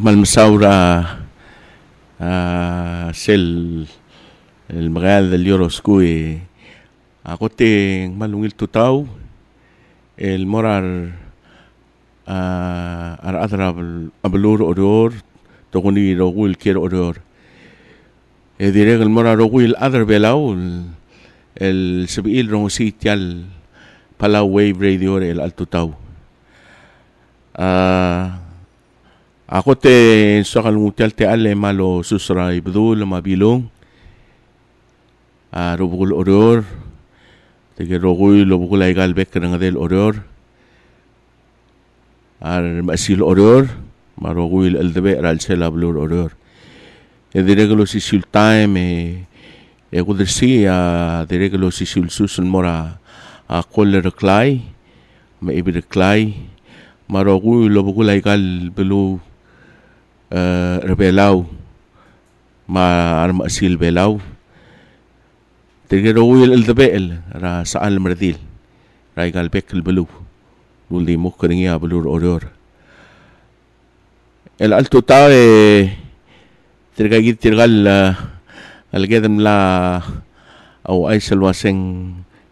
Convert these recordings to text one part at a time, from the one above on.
Malsaura sel el el magal del a Agote malungil tau el morar a adra abelur oror toguni roguil e el morar roguil adra el sebil rongositial palau wave radio el altutau. tau Ako te sokal mutal te ale malo susra ibdul mabilong. Ah, Robugul oror. Tege rogul lobugul aigal bek rangadel oror. Ar masil oror. Marogul eldebe ral sela blur oror. Ediregalo si sultaim e ekudrisi a diregalo si sulsusun mora a kolle er reklai. Me ibi reklai. Marogul lobugul aigal belu oror. uh, eh, rebelau ma arma sil belau tegero wil el debel ra saal merdil ra gal bek el belu lul di mukringia belur oror el alto tae tergagit tergal al eh, gedem la او ايسل واسن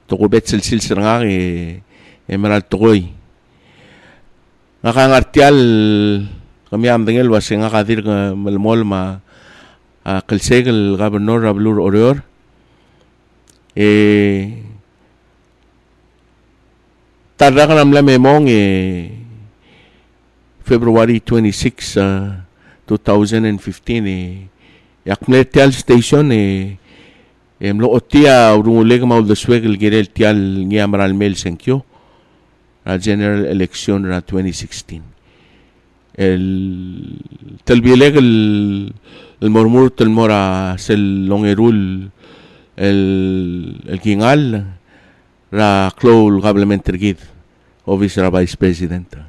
تقول sil سلسل سرغاري امرال تقوي نقا kami am dengel wasenga kadir melmol ma ah, kelseg el gobernador Ablur Oreor. Eh Tarragan amla memong e February 26 2015 ah, e yakmel tial station e em lo otia urumuleg maul desweg el girel tial ngiamral mel senkyo a general election ra 2016 el telbileg el, el mormur el mora... el longerul el el ra la cloul guide gid o vice vice presidenta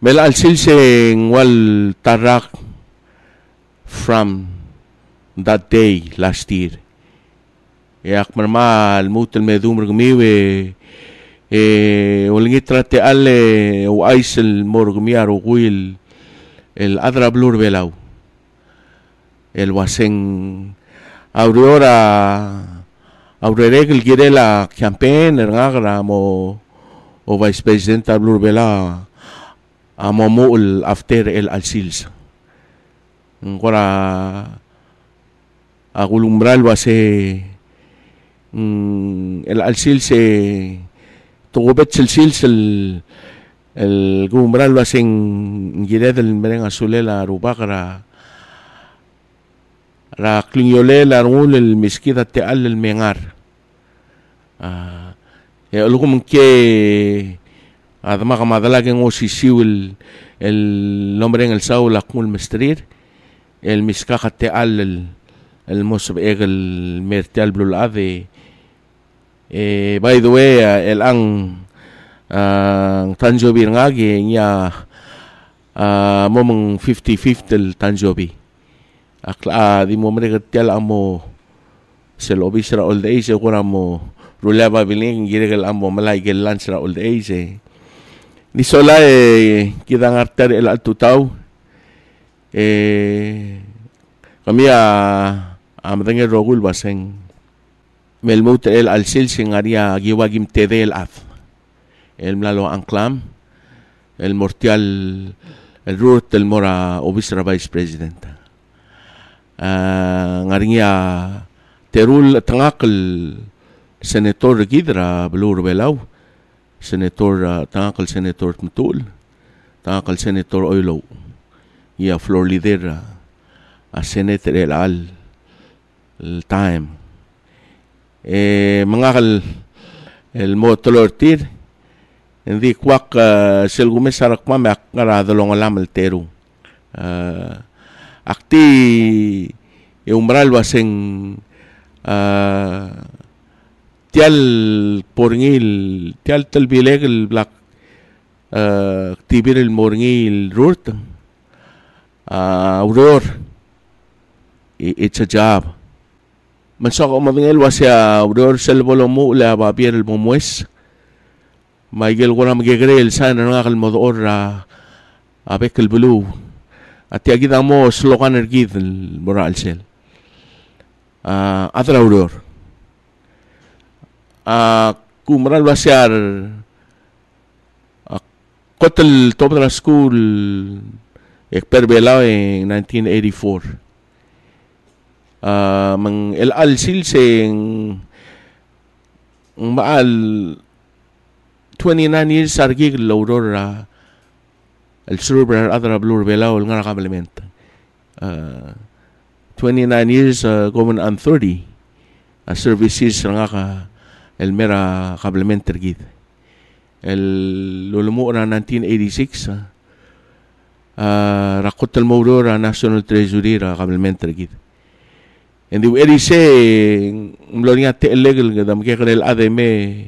mel al silse en wal from that day last year yak marma al mutel el eh, alle o aisel morgmiar o el adra blur el wasen aurora ...aurereg el girela campaign agra o o vicepresidenta blur vela mo el after el alsils ngora agulumbral va mm, el alcilse... Eh, se tuvo Betchel el gumbral umbral lo hacen el el Meren Azulé, la Rubagra, la Clignolé, la Arul, el miskita Teal, el Menar. Ah, el eh, Gum que Admaga Madalagen o el el nombre en el Sao, la cumul el Miscaja Teal, el el egel el Mertial Blulade, el e by the way uh, el uh, tanjobi nga gi nya uh, ah, mo mong 55 tel tanjobi akla di mo mre tel amo se lo bisra old age ko mo rulaba bilin gire gel amo malai gel lansra old age eh. ni sola e eh, kidan arter el altutau e kami a amdengen rogul baseng melmout el al sil singaria giwagim tede el af el mlalo anclam el mortial el rur el mora obisra vice president ngaringia terul tangakl senator gidra blur belau senator tangakl senator mtul tangakl senator oilo ya flor leader a senator el al time eh, mangakal el mo tir ndi kwak uh, ah, selgume sarak ma mak ngara alam el teru uh, akti e umbral basen uh, ah, tial porngil tial talbileg el black uh, tibir el morngil rurt uh, uror it's e, e a job Mansoka umavingelwasia urorselbolomula babier el momues. Maigel Guram Gegrel sana nga kal modor a abek el blue. Ati agida mo slogan ergid el moral sel. Uh, atra uror. A ah, kumral wasiar a ah, kotel top school ek perbelao en 1984 uh, mang El Al Silseng maal 29 years sargig laurora el surbrar adra blur belaol ngara kablement uh, ah, 29 years uh, ah, common and 30 uh, services nga ka el mera kablement tergid el lulumuura 1986 uh, rakot el maurora national treasury ra kablement tergid Indi erise eh, eh, mlonia te legal gadam ke gel ADM eh,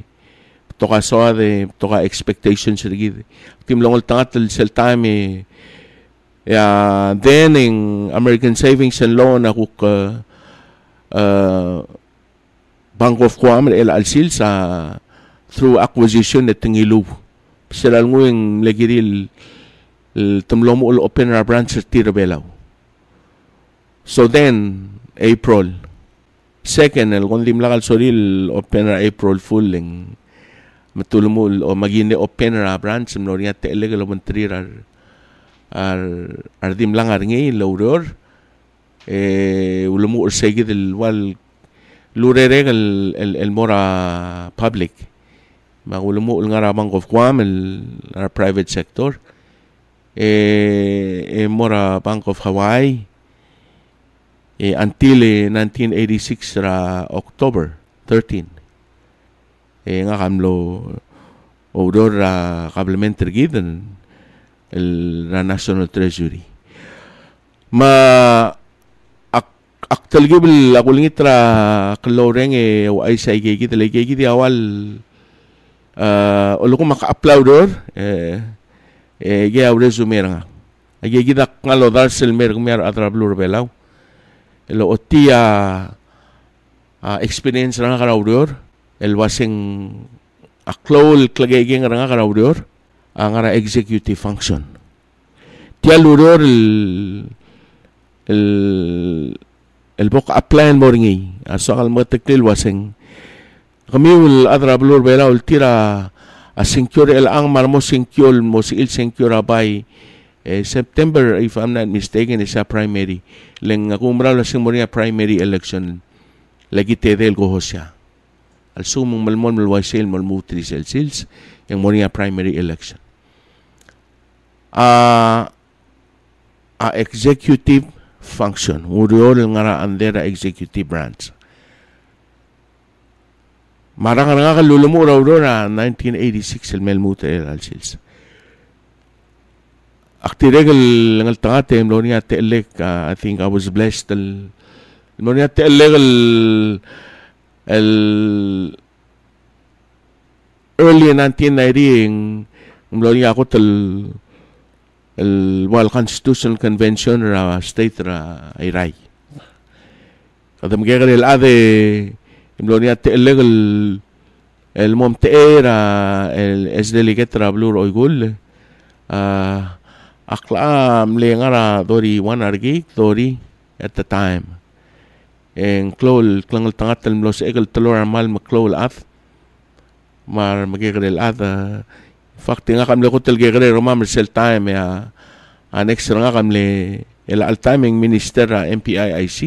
toka soa de toka expectations rigid. Tim longol tangatel sel time ya then in American Savings and Loan akuk uh, ah, uh, Bank of Guam el alsil sa through acquisition at tingilu. Sila nguing legiril tumlomo ul open branch tira belaw. So then, April. Second, الغنليم soril أوبنرا April فولين matulmul o magine opera branch mnoria te elegal montrir ar ar ardim lang ar ngi lauror eh ulmu ursegi del wal lurereg el el, el mora public mag ulmu ul ngara mangof kwam el ar private sector eh, eh mora bank of hawaii eh, until eh, 1986 ra October 13 eh, nga kamlo odor ra complementary given el ra National Treasury ma ak aktal gibel agulingit ra kloreng eh ay sa igigit igigit awal uh, ulo ko maka-uploader eh eh gaya resume nga agigidak nga lo darsel mer mer atra blur belaw lo otia uh, experience ranga karaudior el wasing aklol klagegeng ranga karaudior angara executive function tialuror el el el boka aplan moringi aso al mateklil wasing kami ul adra blur bela ul tira a sinkyol el ang marmo sinkyol mo si il sinkyol abay eh, September, if I'm not mistaken, is a primary. Leng kumraw la sing moria primary election. Lagi tedel goho siya. Al sumong malmon malwaisil malmutri sel sils yung moria primary election. Uh, a executive function. Muriol nga andera executive branch. Marang nga kalulumo raw 1986 el melmutre al sils. akti aktiregal ngal tangate mlonia telek I think I was blessed al mlonia telek al al early 1990 mlonia ako tel al well constitutional convention ra state ra irai kadam gegal el ade mlonia telek al el es الاسدلي ra blur oigul ah aklam lengara dori one argi dori at the time en klol klangal tangat tal mlos egal talor mal maklol ath mar magigrel ath eh, fakti nga kamle ko tal gegre roma sel time ya an extra nga kamle el al timing minister MPIIC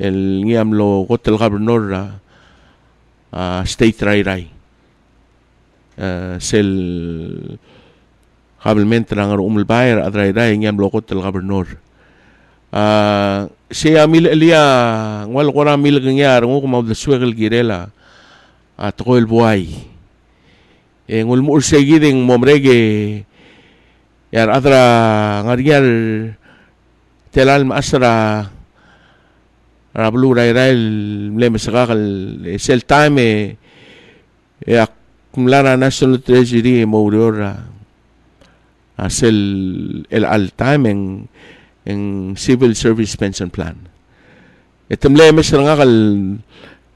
el ngiam lo ko tal gobernador state rai rai eh, sel قبل من تلانغر أم الباير أدري دا ينجم لوقت الغبر نور Uh, siya mil elia ngwal kora mil gengyar ngo kuma de swegel girela at ko el en ul mur seguiden momrege yar adra ngarial telal masra rablu rairail le sgagal sel time ya kumlara national treasury moriora hacia el, el time en, en Civil Service Pension Plan. Etemle mes nga kal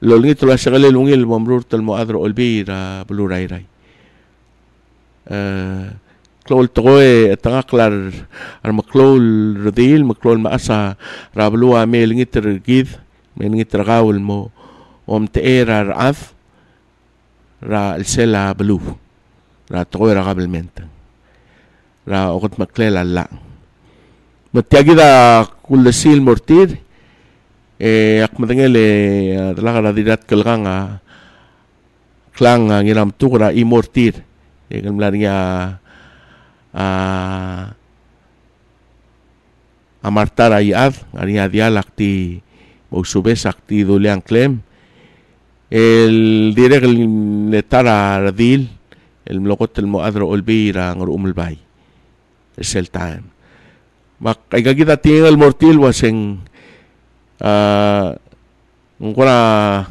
lolngit la sa kalil ungil mamrur tal mo adro olbi ra bluray ray. E, klol tokoy e, tanga klar ar maklol radil maklol maasa ra blua mel ngit gid mel ngit gawel mo om teera ar af ra el sela blu ra tokoy e ra gabel mentang. را اوت مكلل لا متياغي دا كل سيل مرتير ايه اقمدنغي آه، لي دلا غرا ديرات كلغان ا كلان غيرام تورا اي مرتير ايغل ملانيا ا آه، امارتار اي اد اريا ديالاكتي موسوبس اكتي دوليان كليم el direg el netara radil el mlogot el muadro olbira ngur umul bay el quitar tiene el mortil waseng un ah, ngkura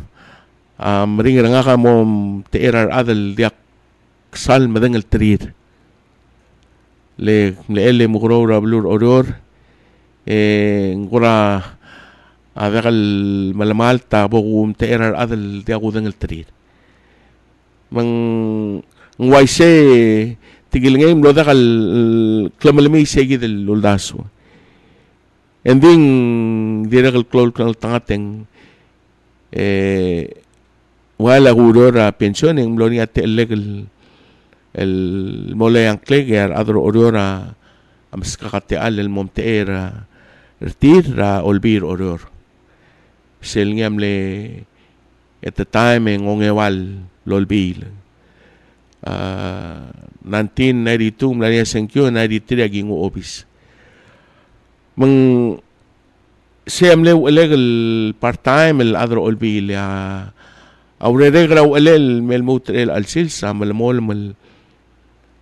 um, ah, ringir nga ka te que adel diak sal den el terir. Le ele mugro rablur oror eh, ah, mal el. malamal ta um te era adal diak den el terir. Mang se tigilngay lo dagal klamalmi segi del uldaso ending diragal klol kal tangateng eh wala gurora pension en blonia telegal el mole kleger adro orora amskakate al el momteera rtir olbir oror selngiamle at the time en lo lolbil uh, 1992 Melania Senkyo 93 aging obis meng se le el part time el adro olbi le ah, aure regra el el el al silsa mel mol mel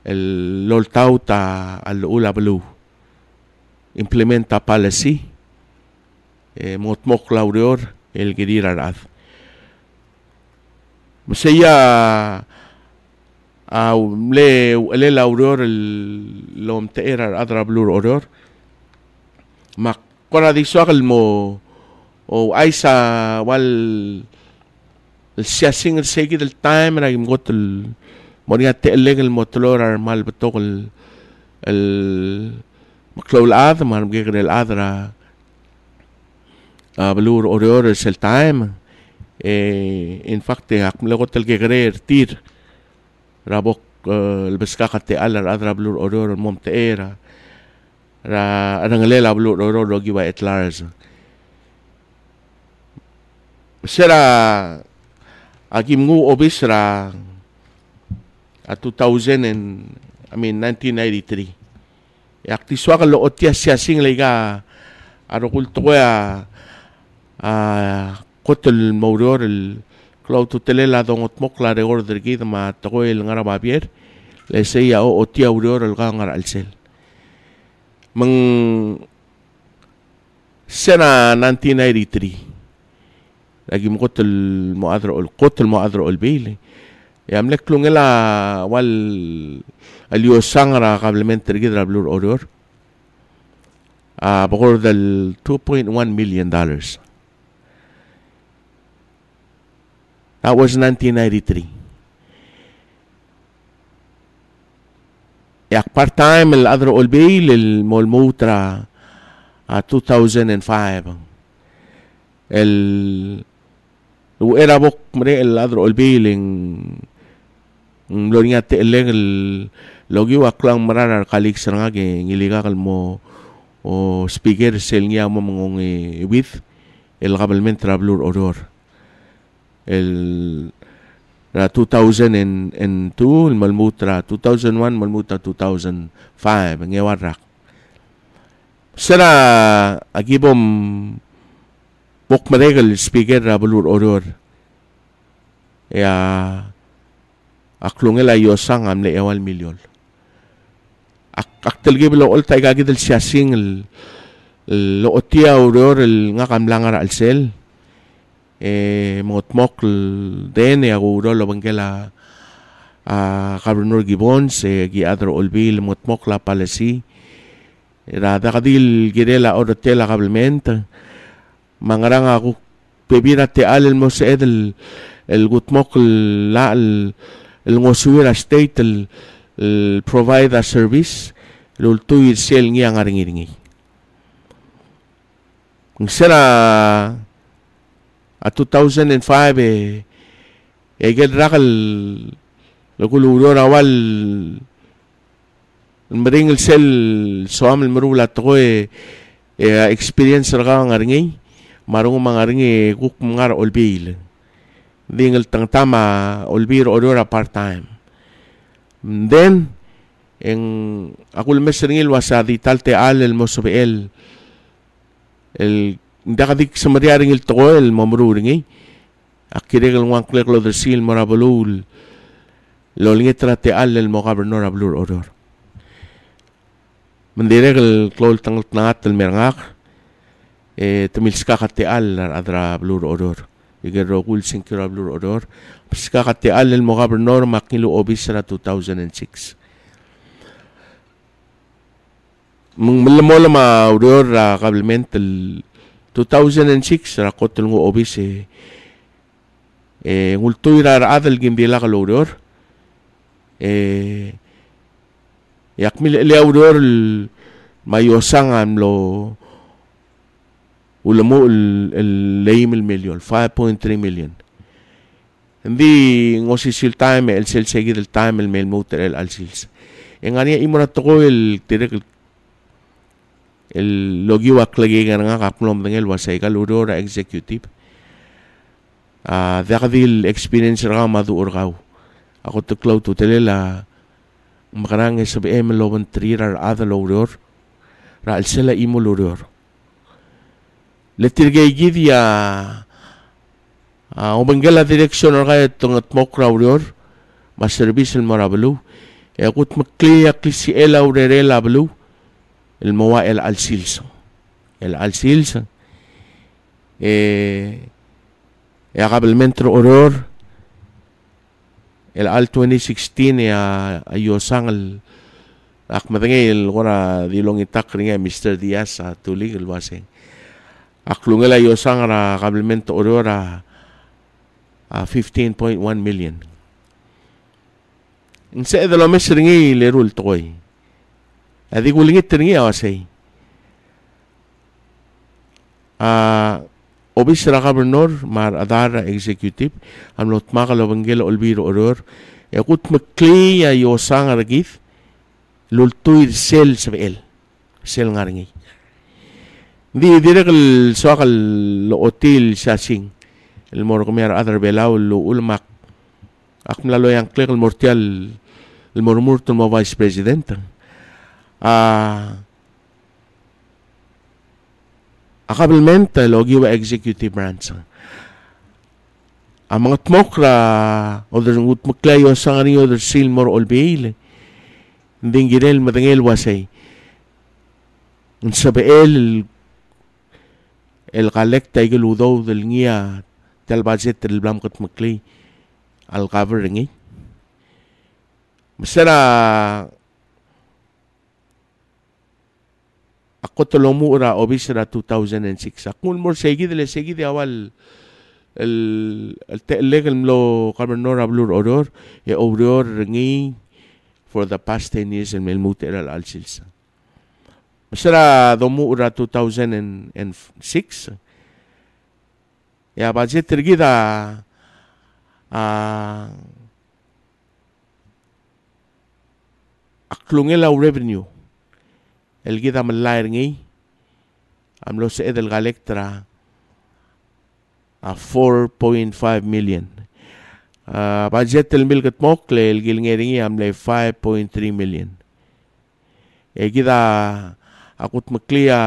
el lol al ula blue implementa palesi eh, mot mok laureor el gidir arad Seya a la la aurora el lo mtérra el azul auror, ma conadi suagmo o isa wal el siasing el segi del time nagimgot el moria te elleg el motlorar mal beto el el ma clau el ma ngegar el a blur auror el cel time, eh, enfarte acomlegot el que creer tir rabok l-biskaka alar adra blur odor mom te era rangalela blur odor dogi wa lars sera ngu obisra a 2000 en I mean 1993 yak tiswak lo otia sia sing lega aro tuwa a kotel mawror Klau tutele la don otmok la reor der gid ma tagoe el ngara babier, le seia ya o otia ya urior el gaga ngara alcel. Meng sena 1993, lagi mkotel moadro ol, kotel moadro ol beile, ya mlek klungela wal aliyo sangra kablement der gid rablur urior, a bogor del 2.1 million dollars. That was 1993. Yak part-time يقبرتايم الأذر أولبي للمولموترا 2005 ال وإرا بوك مري الأذر أولبي لين Gloria te eleng el logi wa klang maranar kalik seranga ge ngiliga kalmo o speaker sel ngia mo mongong eh, with el gabelmen trablur odor el uh, 2002 el malmutra 2001 malmutra 2005 ngewan rak sera agibom bok maregal speaker rabulur oror ya aklungela yosang amle ewal milyol ak aktel giblo ol tay gagidel siya el lo otia oror el nga kamlangar alsel e, eh, motmokl den e eh, aguro lo bangela a ah, kabrenur gibon se eh, gi adro olbil la palesi ra kadil girela orotela kabelment mangarang ako bebira te al el mosed el el gutmokl la el el ngosuira state el el provider service lultuir sel ngi angaringi ngi sera at 2005 eh, Egel Rakal لكل أول el سيل سوام المرو لا تقوي experience raga ngaringi marung mangaringi kuk eh, mangar olbil dingel tangtama olbir odora part time then en akul mesringil wasa di talte al el mosobel el dakadik sa mariaring il toel mamruring eh. Akiregal wang klerlo der sil marabalul. Lo lingetra te al el mogabernor ablur oror. Mandiregal klol tangul tnaat el merngak. Eh, tamilska kate al adra ablur oror. Igerogul sinkir ablur oror. Paska kate al el mogabernor makilu obisra 2006. Mga malamola ma oror kablement el 2006 rakot lungo obise e eh, eh, ngultu ira adel gin bila ka loror e eh, yakmil le auror mayosang lo ulamu el leim million 5.3 million si ngosisil time el sel segi del time el mel muter el alsils engani el tirek el logi waklagi nga kaplom tengel wasaika luro ra executive a dagdil experience ra madu urgau ako to cloud to telela makarang sab em loban trirar ada luror ra sela imo le letirgay gidia a obengela direction orga tongat mokra uror ma service el marablu e akut makliya klisi ela urere lablu el المواء El العلسيلسة eh, era el mentro horror el al 2016 ya ayosang el akmadengay el gora dilong itak Mr. Diaz sa tulig el waseng aklungel ayosang ra kabelmento horror a 15.1 million Insa idalo mesringi lerul toy. అది గులింగిత్తనిగి అవసై Obis Ragab Nor mar Adara Executive am lot magal Evangel Olbir Oror yakut mekleya yosang argif lultuir sel sebel sel ngarangi di direk lo otil hotel sasing el morgomer adar belau lu ulmak akmla lo yang klek el mortial el murmurton mo vice president uh, ah, akabelmental lo giwa executive branch. Ang mga tmokra o dang utmaklayo sa nga niyo dang silmor o albeil hindi ginel matangel wasay ang sabael el kalekta igaludaw dal ngiya talbazit del blam kat maklay al cover eh, ngi Masara akoto lo mura 2006 akul mor segide le el el te legal blur oror e obror ngi for the past 10 years en mel mutera al alsilsa será do mura 2006 e a base a a clungela revenue elgida melairngi amlo se edel galektra a 4.5 million. Uh, budget el mil kat mok el gil ngeringi am le 5.3 million. E gida akut makli a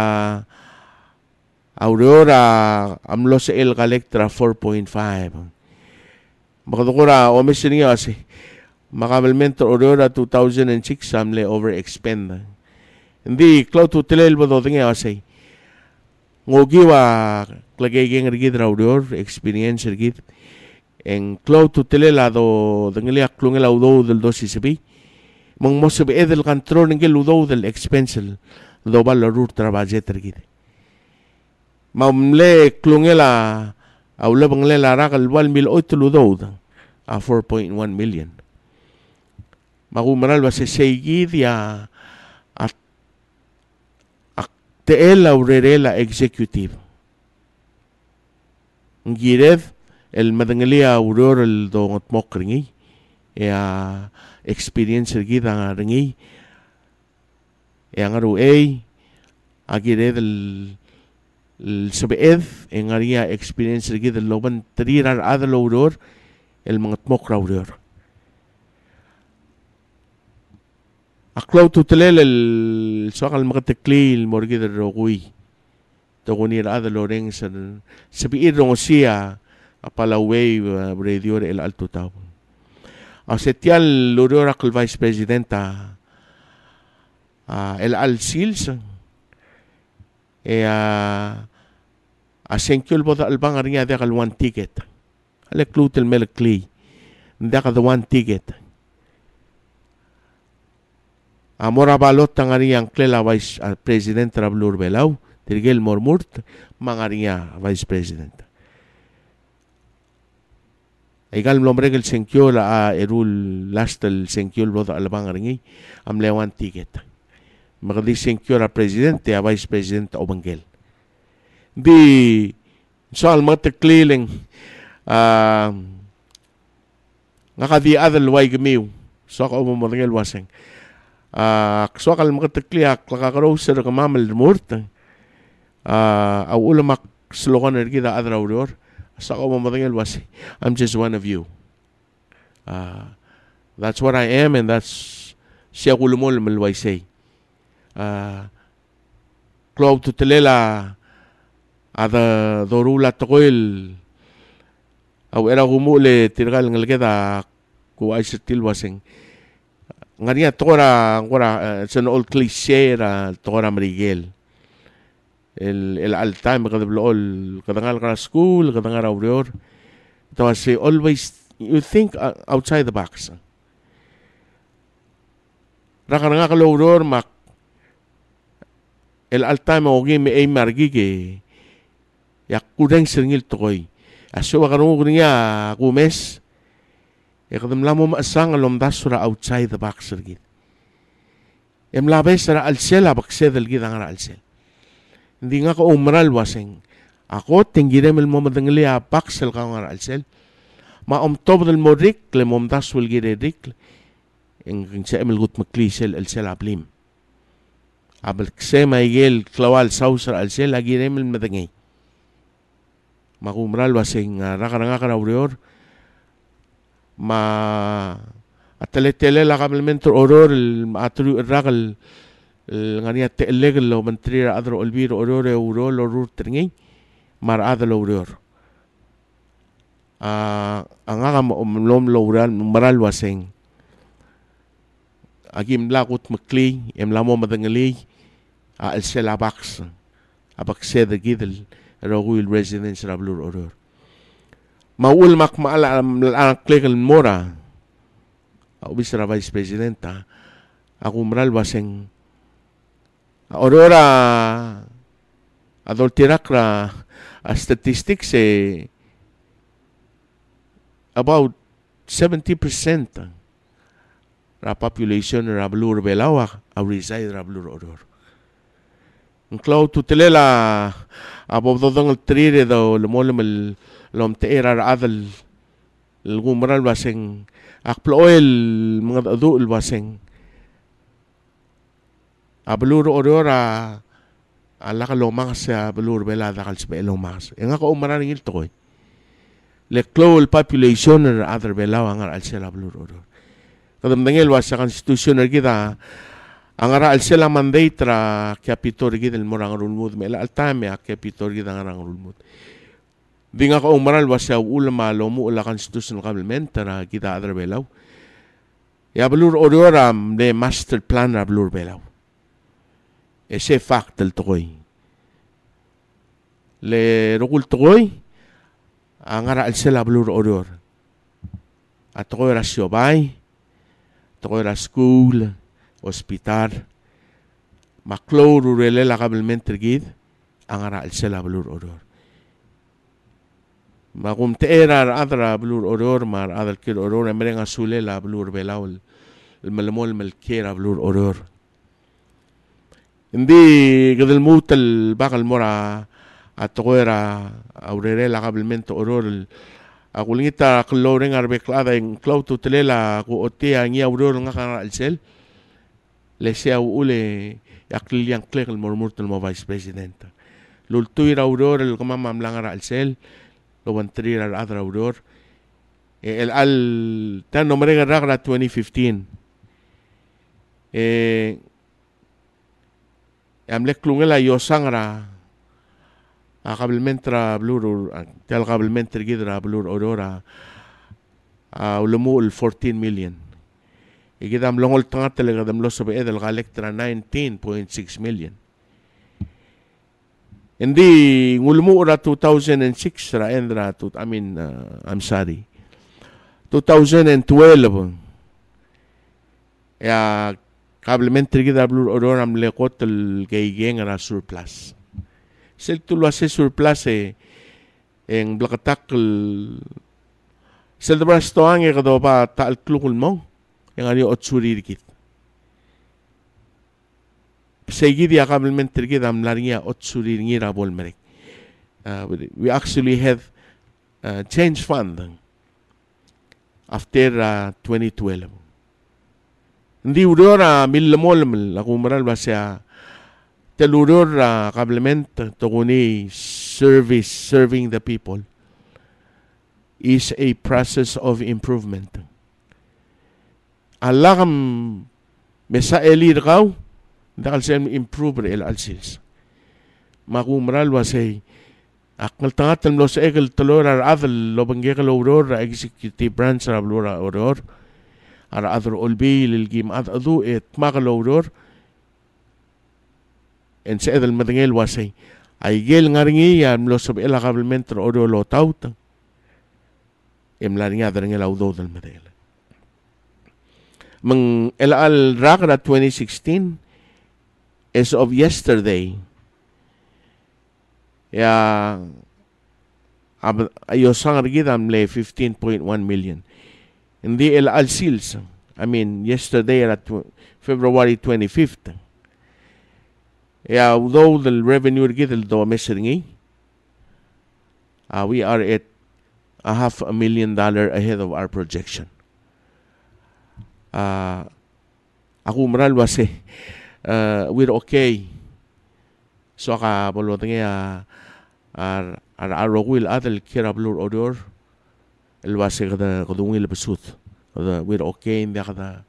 Aurora amlo se el galektra 4.5. Makadukura o mesin nga kasi Aurora 2006 am le overexpend. ndi klautu telel bado tinge asai ngogi wa klage gen rigid experience rigid en klautu telela do dengele aklung e e el audo del dosis bi mong edel control ngel udo del expensel do rur trabajet rigid mamle klungela aula la ragal wal mil otlu a 4.1 million se se seguidia te la executive. Girev el madangalia auror el don mokringi e a experiencia gida ringi e angaru a girev el el en aria experiencia gida loban trirar Auror auror el mokra auror. أقلوت تلال السواق المغت كليل مورجد الروغوي تغنير هذا لورين سن سبيئر رونسيا أبالاوي بريديور el alto tau أسيتيال لوريورا فايس بريزيدنتا el alsils e a asenkyol boda albang aringa dega one ticket ale klutel mel kli dega the one ticket Amora ah, balot tangaria ang klela ah, Vice President Rablur Belaw, tirigel mormurt mangaria Vice President. Egal lombre el senkyol a erul lastel senkyol bloda albangaringi am lewan ticket. Magdi senkyol a presidente a vice president obangel. Di sal matekliling a uh, nga kadi adal way gemiw. So ka umumorgel waseng aksuakal makataqliak lakakarowsar kamamal murta au ulamak slogan adra uror asa ko mamadangel wasi I'm just one of you uh, that's what I am and that's siya kulumol malwaisay uh, klaw tutelela ada dorula tokoil au era gumule tirgal ngalgeda ku aisitil wasing ngaria tora ngora eh, sen ol clichera tora mrigel el el altaim kada blol kada ngal kala school kada ngal aurior to say always you think uh, outside the box raka ngal kala aurior mak el time ogi me ei margi ke ya kudeng sengil toy aso wa kanu ngria ya, kumes e kadam lamo maasaga lo madasora outside the box legina e malavesa ra alsela abakseve legidaga ra alsela digako ou maral waseng ako tengirem el momadangele a box lekaoga ra alsela ma om tobdel mo rikle mom daswel gire rikle en se emel gut maklisel alsel ablim abel ksema igel klawal sausar alsel agirem el madangei magumral waseng ragaranga ra ureor ra ما اتلي تلي لا قبل من تر اورور الاترو الرغل الغنيه تلي لو من تري اذر البير اورور اورور اورور ترني مار اذر اورور ا آه، ان غام لوم لورال مرال واسين اكي ملا قوت مكلي ام لامو مدنلي ا آه، السلا باكس ابكسي ذا جيدل رابلور اورور maulmak maalam klekal mora obisra vice presidenta ah. akumral baseng aurora adultirakra a statistics eh, about 70% ra population ra blur belawa a reside ra blur oror Ang klaw tutelela ah, abobdodong al trire do lumolem el lom te erar adal el gumral waseng akploel mga dadu waseng abeluro orora ala ka lomas sa abeluro belada kal sbe lomas enga ko umaran ngil to le clol population er other belaw angar al sel abeluro oror kadam dengel was sa constitution er kita angara al sel mandate tra kapitor gid el morang rulmud mela a kapitor gid angarang rulmud Di nga kaong maral wasiyaw ulamalo mo ula konstitusyon kabelmen tara kita adra belaw. Ya belur odoram de master plan ra belur belaw. Ese fact del tokoy. Le rokul tokoy angara al sela belur odor. Atokoy rasyo bay. Tokoy ra school, ospital. Makloro rele la kabelmen tergid angara al sela belur odor. magum te era adra blur oror mar adal kir oror emrenga sule la blur belaul el melmol mel blur oror indi gadel mut el bagal mura atoera aurere la gablemento oror el agulita cloren arbeclada en cloud tutela gu otia ngi aurror nga kan alsel le sea ule yaklian klegel mormurtel del vice president lultuira aurror el gomamam langara alsel al ar adrawdor eh, el al tan de ragra 2015 eh amlek klungela yo sangra a mentra blur tal mentra gidra blur aurora a ulumu el 14 million igidam longol tangatele gadam sobre el galektra 19.6 million Hindi ngulmuura 2006 ra endra I mean uh, I'm sorry. 2012 ya kablementri gida blur odor am lekot kay geng ra surplus. Sel tu lo hace surplus eh, en blakatak sel de brastoan e gado ba tal klukul mong ari ani otsurirkit. Uh, we actually have uh, change fund after uh, 2012. Ndi uriora millamol mal akumaral ba siya telurior uh, complement to kuni service, serving the people is a process of improvement. Allah kam mesa elir kau, da kal sem improve el al sils ma gum ral wa sei akal tangat el se egel tolor ar adl lo bangi gel aurora executive branch ar aurora oror ar adr ol bi lil gim ad adu et ma gel auror en se edel medengel wa gel ngarngi ya lo sob el agablement oro lo taut em la ringa dren el audo del medel meng el al ragra 2016 as of yesterday. Yeah, yung sangarigidam le 15.1 million. Hindi el alsils. I mean, yesterday at February 25th. Yeah, although the revenue rigidal do missing eh? uh, we are at a half a million dollar ahead of our projection. Uh, ako maral was eh. uh, we're okay. So ka bolotenge a uh, ar ar ro will adel kira blur odor el base kada kadungil besut kada we're okay inda kada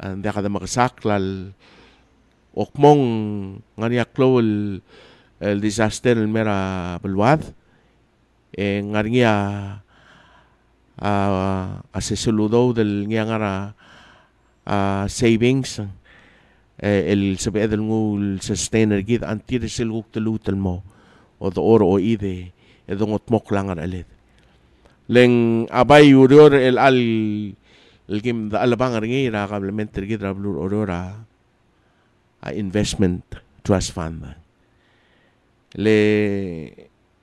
and uh, inda kada magasak lal okmong ngani aklo el disaster el mera belwad eh ngani a uh, a se del ngangara a savings eh, el sebedel ngul sustainer gid antir silguk telutel mo o do oro o ide edong otmok langar alid len abay urior el al el kim da alabang ringi ra kablementer gid rablur orora a investment trust fund le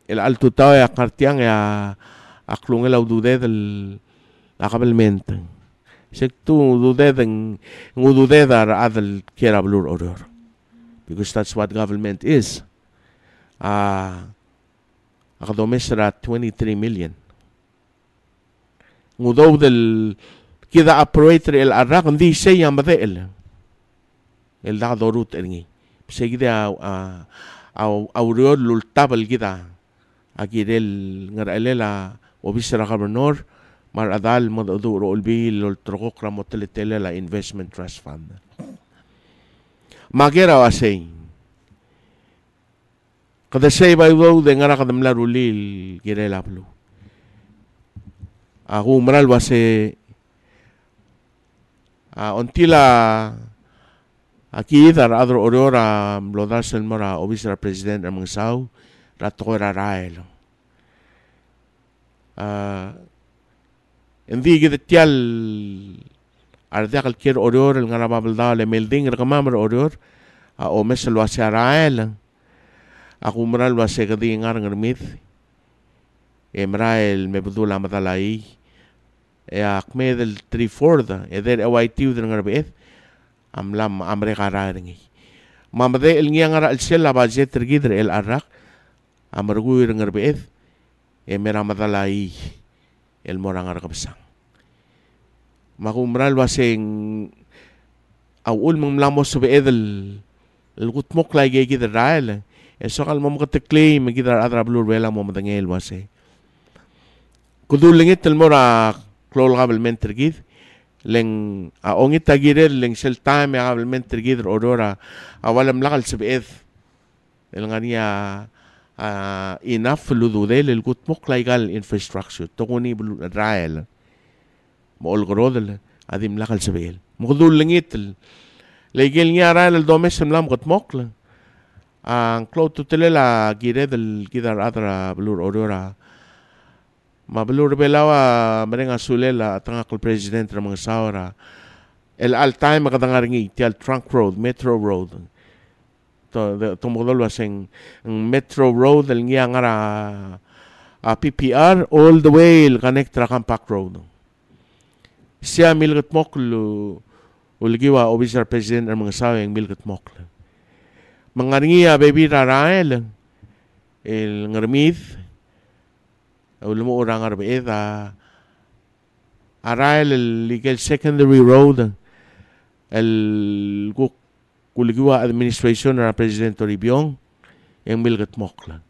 el alto tao ya e kartiang ya e aklung el aududed el akabelmente Sektu dudeden ngududedar adel kera blur oror. Because that's what government is. Uh, أخذوا مصر 23 مليون وضوض ال كذا أبرويتر الأراق دي شيء ما ذيل اللي ده ضروت إرني بس كده أو أو أو ريول للتابل كده أكيد الغرقلة وبيسرق بالنور maradal mo duro ulbil ol trokok ramot tele la investment trust fund. Magera wa sei. Kada sei bai wau de ngara kada mla rulil gire laplu. Agu umral wa se a ontila aquí dar adro orora mlodarsen mora obisra president sau ratora raelo. Uh, nzigid tial ardeqal kir orior el ngarababaldal emelding rgamamr orior a omes lo hace arael a gumral lo hace gdi ngar ngarmid emra el mebdul amadalai e akmed el triforda eder ewaitiu den ngarbeth amlam amre gararengi e mamde el ngara el sel abaje tergidre el arrak amrgu ngarbeth emera amadalai el morang arakabsang. Makumral waseng awul mong lamos sa edel lagut mo klay gay gidar rael eso kal mo mga teklay magidar e adra blur wala mo madangel wase kudulingit tel mora klol gabel mentergid leng aongit tagirel leng sel time gabel mentergid orora awalam lakal sa ed el ngania uh, inaflu dudel il gut moklaigal infrastructure togoni rael mol grodel adim lakal sebel mugdul lengit leigel ni rael el domesem lam gut mokl an cloud tutelela del gidar adra blur orora. ma blur belawa merenga sulela tangakal president ramang saora. el al time kadangar ngi tial trunk road metro road to, tumudulwas en, en Metro Road el ngiyang ara a ah, PPR all the way el kanektra Campak Road. Siya milgat moklu ulgiwa obisar president ang mga sawi ang milgat moklu. Mga ngiya baby rarael el ngarmid ulmo orang arbeeda arael el, el secondary road el guk la administration na President Toribyon yang milgat moklan.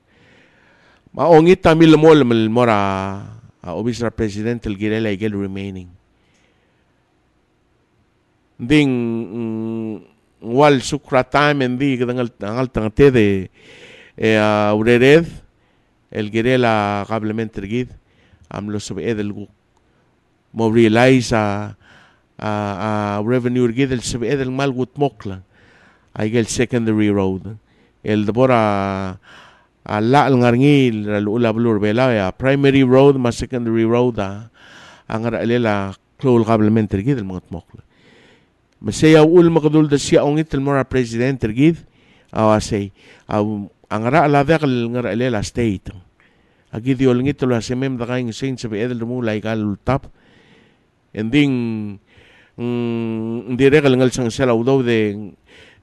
Maongit mil mol mil mora obis na President el girela igel remaining. Ding mm, wal sukra time dig kadangal tangal de e, urered el girela kablement rigid amlo sub edel a revenue rigid el edel mal aigel secondary road el bora ala ah, ah, al ngarngil ula blur bela ya ah, primary road ma secondary road a angar alela klol qablement tergid el mga mokla masaya ul magdul da sia ongit el mora president tergid aw say aw angara ala vek el ngar alela state agi diol ngit lo asemem da kain saint sa bedel mu laikal ultap ending mm direk el ngal sang selaw do de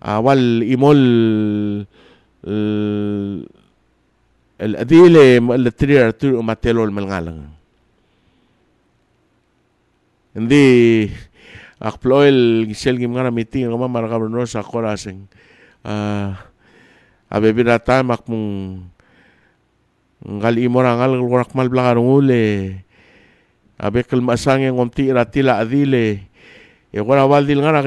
awal imol el adile el ماتلو الملغالة matelo el melgalan indi nga miti nga mamar ka bruno sa koraseng uh, Abebira mak mung ngal imora ngal blakar ngule abe ngomti, adile e gora, waldil nga na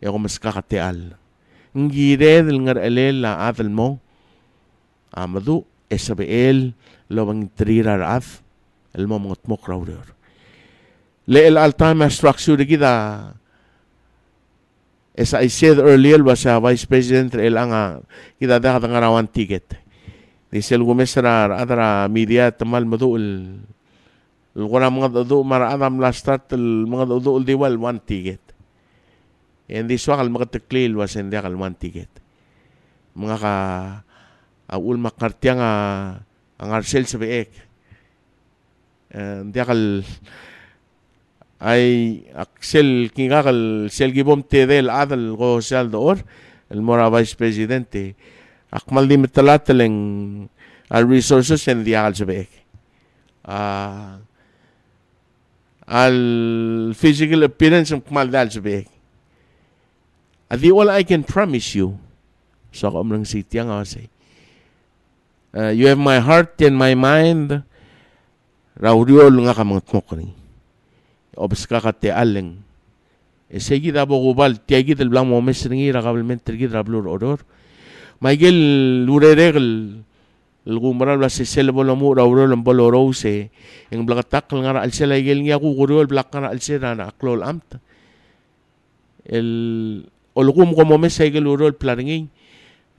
ego meskaka te al ngire del ngar elel la adel mo amadu esabel lo bang trirar af el mo mot mok raurur le el altima structure gida as I said earlier was a vice president el anga gida da da ngarawan ticket dice el gumesra adra media tamal madu el الغرام مغض ذو مر أدم لاستات المغض ذو الدول وان تيجت Endi suakal makatakli ilwas endi akal mantiket. Mga ka aul ah, makartya nga ang arsel sa beek. Endi akal ay aksel kingakal sel gibom tedel adal go sal door el mora vice presidente akmal di metalatelen al ah, resources endi akal sa beek. Uh, ah, al physical appearance ng kumal dal sa beek. Adiwal, I can promise you, so ako amang si Tiang uh, you have my heart and my mind, rauriol nga mga tmok ni. Obis ka ka te aleng. E segi gita bo gubal, tiagit el blang mo mesringi, ragabelmen tergit rablur oror. Maigel lureregel, lgumral la sesel bolo mu raurol en bolo rose, blaka blagatak ngara al sela igel ngia gugurol blakana al sera na aklol amta. El olgum gomo mesaigel uro el plaringin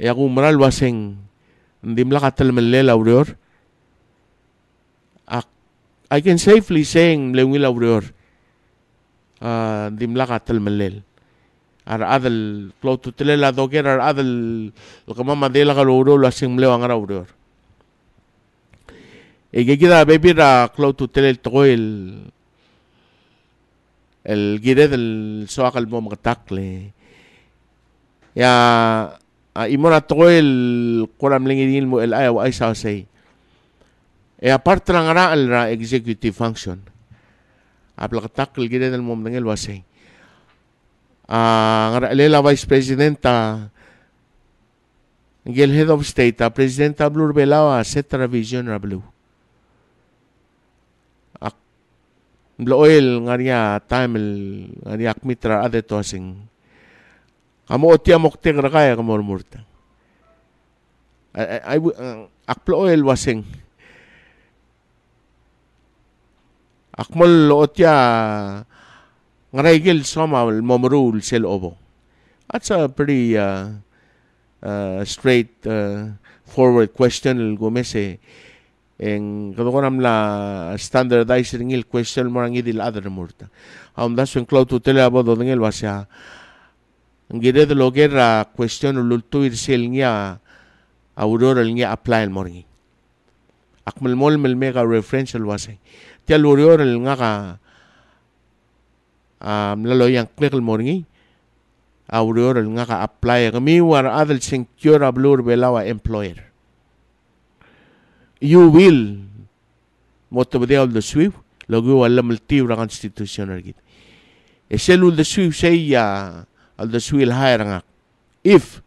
yagumra lo hacen dimla katal melela urior I can safely say in lewil urior ah, dimla katal melel ar adel clau tutelela doger ar adel lo que mamá de la galuro lo hacen mleo angra urior e que queda bebir a clau tutelel todo el el guire del soacal mom gatakle يا ah, imona toel kolam lingin mo el ayaw ay sa say. E apart lang ara al ra executive function. Apla katakil gina del mom nangel wasay. Ah, ngara lela vice president presidenta ngel head of state, president presidenta blur belawa setra vision rablu. Ak bloel ngaria time ngaria akmitra adeto sing Amo oti amoktek rakaya kamormurta. I, I, uh, akplo el waseng. Akmol otya ngaraigil soma momrul sel obo. That's a pretty uh, uh, straight uh, forward question el gomese en kadogonam la standardizing il question morangidil other murta. Aum dasu en cloud tutela abo dodengel wasea ngire lo gerra question lultuir silnya aurora lnya apply el morgi akmal mol mel mega referential wase tial urior el ngaga a la yang clear el morgi aurora el ngaga apply e mi war adel secure blur belawa employer you will motobdeal the swift lo gu wala multibra constitutional er git Ese lul de swift seya aldasuil hayrangak. If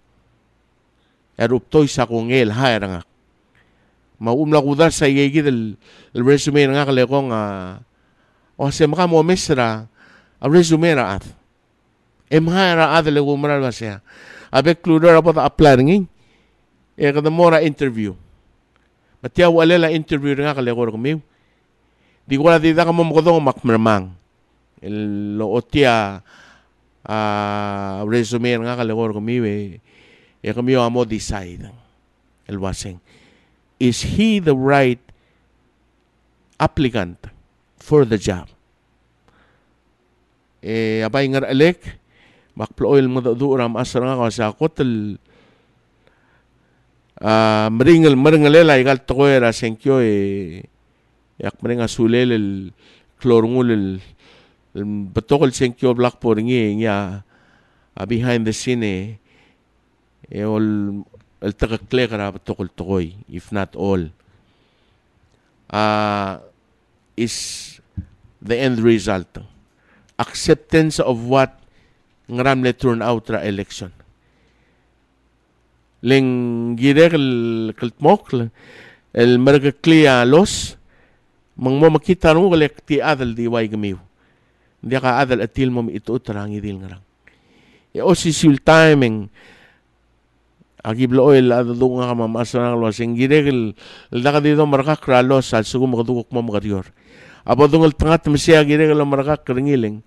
eruptoy sa el hayrangak. Maumla ko sa yegid el resume nga kalekong uh, o se mga mo mesra a resume ra at. Em hayra at le gumral basya. Abe cluder apo ta planning. E kada mora interview. Matia wala la interview nga kalekong kumiw. Di ko la dida ka mo mo kodong makmermang. El lo otia a ah, resume nga kalengor kumiwe e eh, kumio amo decide el waseng is he the right applicant for the job e abay ngar elek makploil mo duram asar nga sa kotel Uh, ah, meringal meringalela igal tokoera senkyo e eh. yak meringa sulel el clormul el בתור אל סנקיו בלחפורינגי, יא, behind the scene, all, el tagaklegra בתור אל טרוי, if not all, uh, is the end result. Acceptance of what ngaram le turn out ra election. Leng gireg el kaltmok, el mergaklia los, mang mo makita nung galek ti adal di way gamiw. Di ka adal at tilmom ito utrang idil nga rang. E o si sil timing agiblo oil adadung nga kamamasa na kalwa sing giregil laka dito maraka kralos at sugo makadukok mo makadiyor. Apo dungal tangat masya giregil maraka kringiling.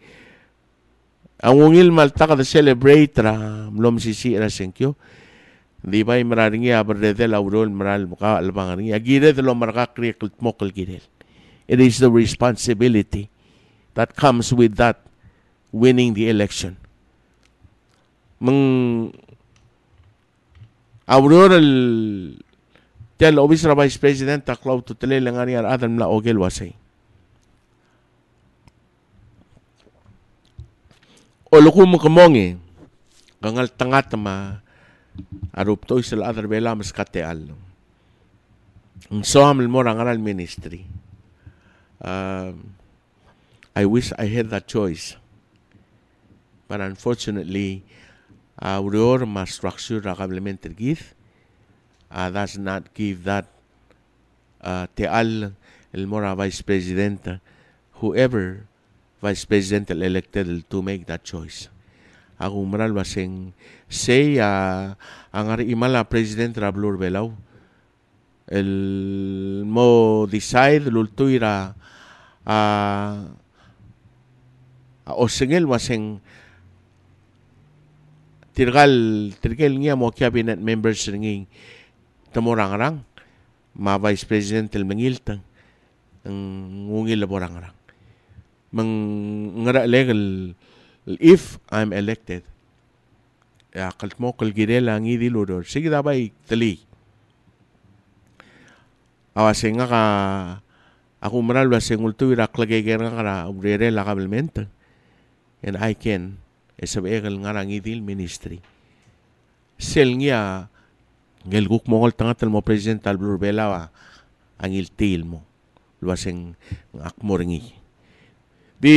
Ang ungil malta ka da celebrate ra mlom sisira singkyo. Di ba yung mararingi aberdedel aurol maral muka albangaringi. Agirel lo maraka krikil mokil girel. It is the responsibility that comes with that winning the election. Mang auroral tel obisra vice president taklau to tele langani ar adam la ogel wasai. O loku mo kamongi kangal tangat ma arup to isal adar bela mas kateal. Ang soham lmorang al ministry. Uh, I wish I had that choice. But unfortunately, our must structure reglemented give uh, does not give that uh, te el mora vice president uh, whoever vice president elected to make that choice agumral baseng say a angar imala president rablur belau el mo decide lultuira o sengel waseng tirgal tirgal ngia mo cabinet members ringing temorang rang ma vice president mengil tang ngungil leborang rang ngara legal if I'm elected ya kalt mo kal girela ngi di lodor sigda bai tali awasenga ka aku meral wasengul tu irak lagi kera kara ubrere lakabilmente and I can esabegal ngarang idil ministry. Sel nga ngel guk mongol tangatal mo president al blur belawa ang iltil mo luaseng akmor ngi. Di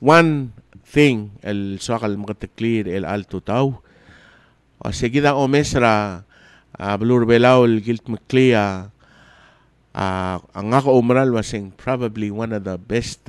one thing el soakal makataklir el alto tau segida o mesra a blur belaw el gilt maklia ang ako umral waseng probably one of the best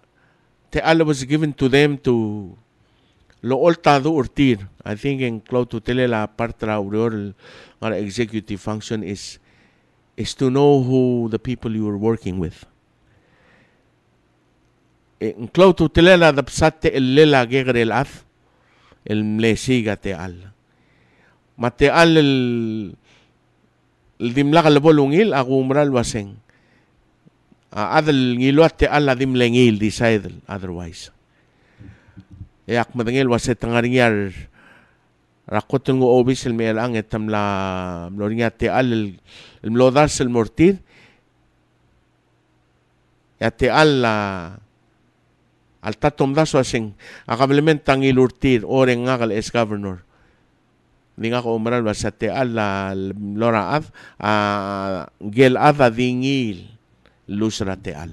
the Allah was given to them to lo do urtir. I think in en Claututele la partra ulterior, our executive function is is to know who the people you are working with. Eh, in to Claututele la dapsate el lela gegre el af el mlesiga te al. Mate al el el dimlaga le bolungil agumral wasen. adel ngiluate ala dimle ngil di otherwise Ya que ma dengel wase tangar ngiar rakotel ngo obis el mel ang etam la al el mlodas el mortir ya te ala al tatum daso asen agablemen tangil urtid oren agal es governor Ninga umbral umral a ser te ala lora a gel ada Luz Rateal.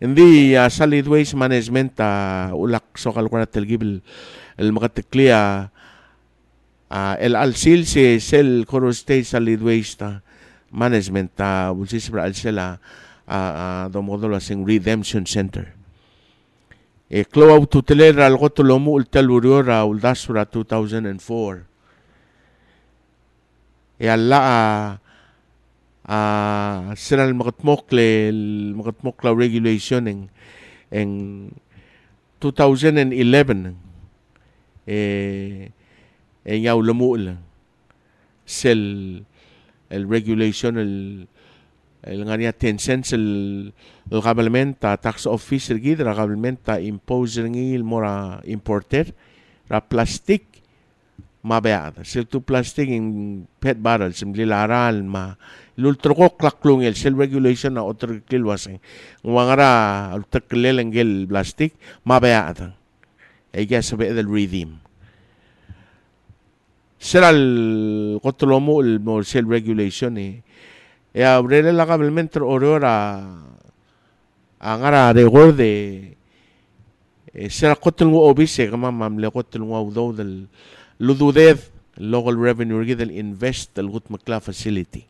Hindi uh, solid waste management uh, ulak so kalkulat telgibil el makatiklia uh, ah, el alsil si sel koro state solid waste uh, management uh, bulsis pra alsela uh, uh, domodolo sing redemption center. E kloaw tutelera al gotolomu ultel uriora uldasura 2004. E alla uh, uh, sila makatmok le makatmok la regulation en en 2011 eh en yaw lamul sel el regulation el el ngania Tencent el el government tax office gid ra government ta impose ngi il mora importer ra plastic ma beada sel tu plastic in pet bottles sim lilaral ma lultroko klaklungel sel regulation na otrikil wasing eh, wangara otrikil plastic mabaya atang ega sabi edel redeem será el controlomo mo sel regulation eh e abrele la cabelmentro orora angara de regorde eh, será controlmo obise kama mamle controlmo audo del lududez local revenue gidel invest el gut facility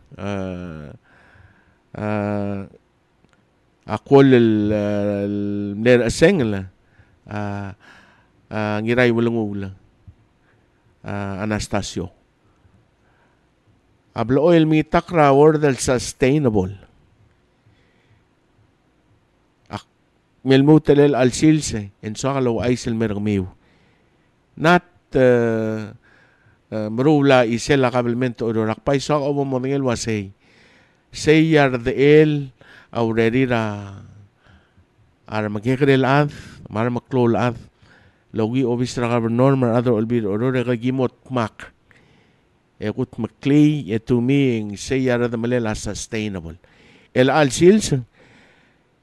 آه آه أقول لنير أسنغلا آه آه ngiray walang ula uh, Anastasio Hablo oil mi takra word del sustainable Ak milmutelel al silse en sogalo ay silmergmiw not uh, Eh, Brula y se la gabelmente oro wasei. paisa de el aurerira ar magegrel ad mar maklol ad logi obisra gab normal adro olbir oro re gimot mak e gut makli de mele sustainable el al shields e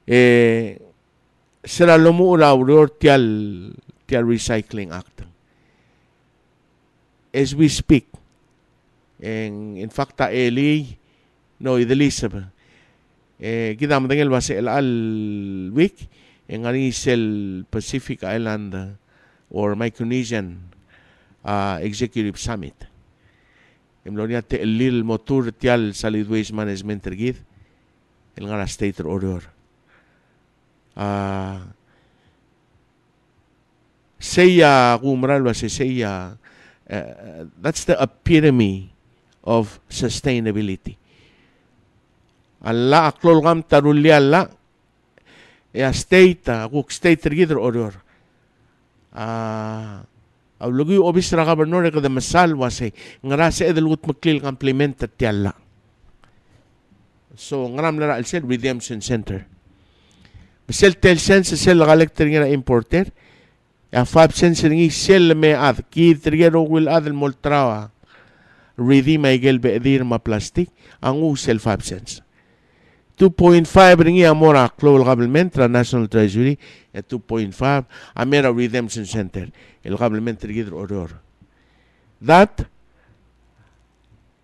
eh, será lo tial tial recycling act as we speak. En, in fakta eli no idelisa eh kita dengel base el al week en sel Pacific Island or Micronesian uh, ah, Executive Summit. Em lonia te elil motur tial solid waste management ergid el ngara state oror. Uh, ah, seya gumral base seya uh, uh, that's the epitome of sustainability. Allah aklol gam tarulli Allah ya state kuk uh, state tergider oror. Ah awlugi obis raga bernore kada masal wase ngarasa edel gut maklil complement ti Allah. So ngaram lara al redemption center. Besel tel sense sel galek tergina importer. a fab sensiringi sel me ad ki triero wil ad el moltrawa redeem igel bedir ma plastic angu sel fab sens 2.5 ringi amora clol government national treasury e 2.5 amera redemption center el government gidr oror that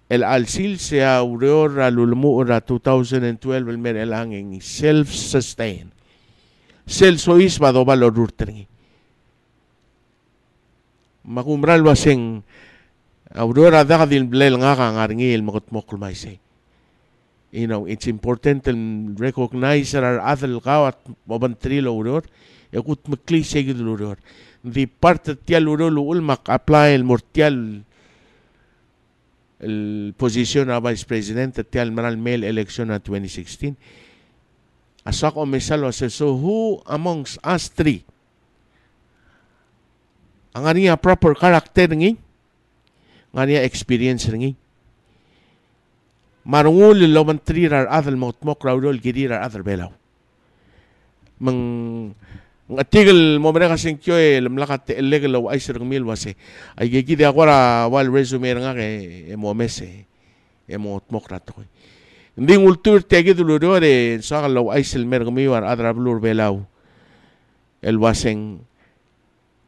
el alsil se aureor al ulmura 2012 el mer el angin self sustain sel soisba do valor urtringi makumral waseng Aurora da kadil blel nga ka ngarngil makutmokul maise. You know, it's important to recognize that our athal kawat mabantrilo uror, yakut makli segid uror. Di parte tial uror ulmak apply el mortial el position a vice president tial maral mail election at 2016. Asak o misal so who amongst us three ang niya proper character ngi nga niya experience ngi marungul lo man trirar adal maut mo crowdol gidirar adal belaw mang ang atigil mo mera kasing kyo eh, lamlakat te illegal law ay sirang mil wase. Ay gigidi ako ra, wal resume nga kay emo eh, mes eh. Emo eh, otmokrat ko. Eh. Hindi ng ultur te agid ulurore, sa law ay sirang merang miwar adra blur belaw. El waseng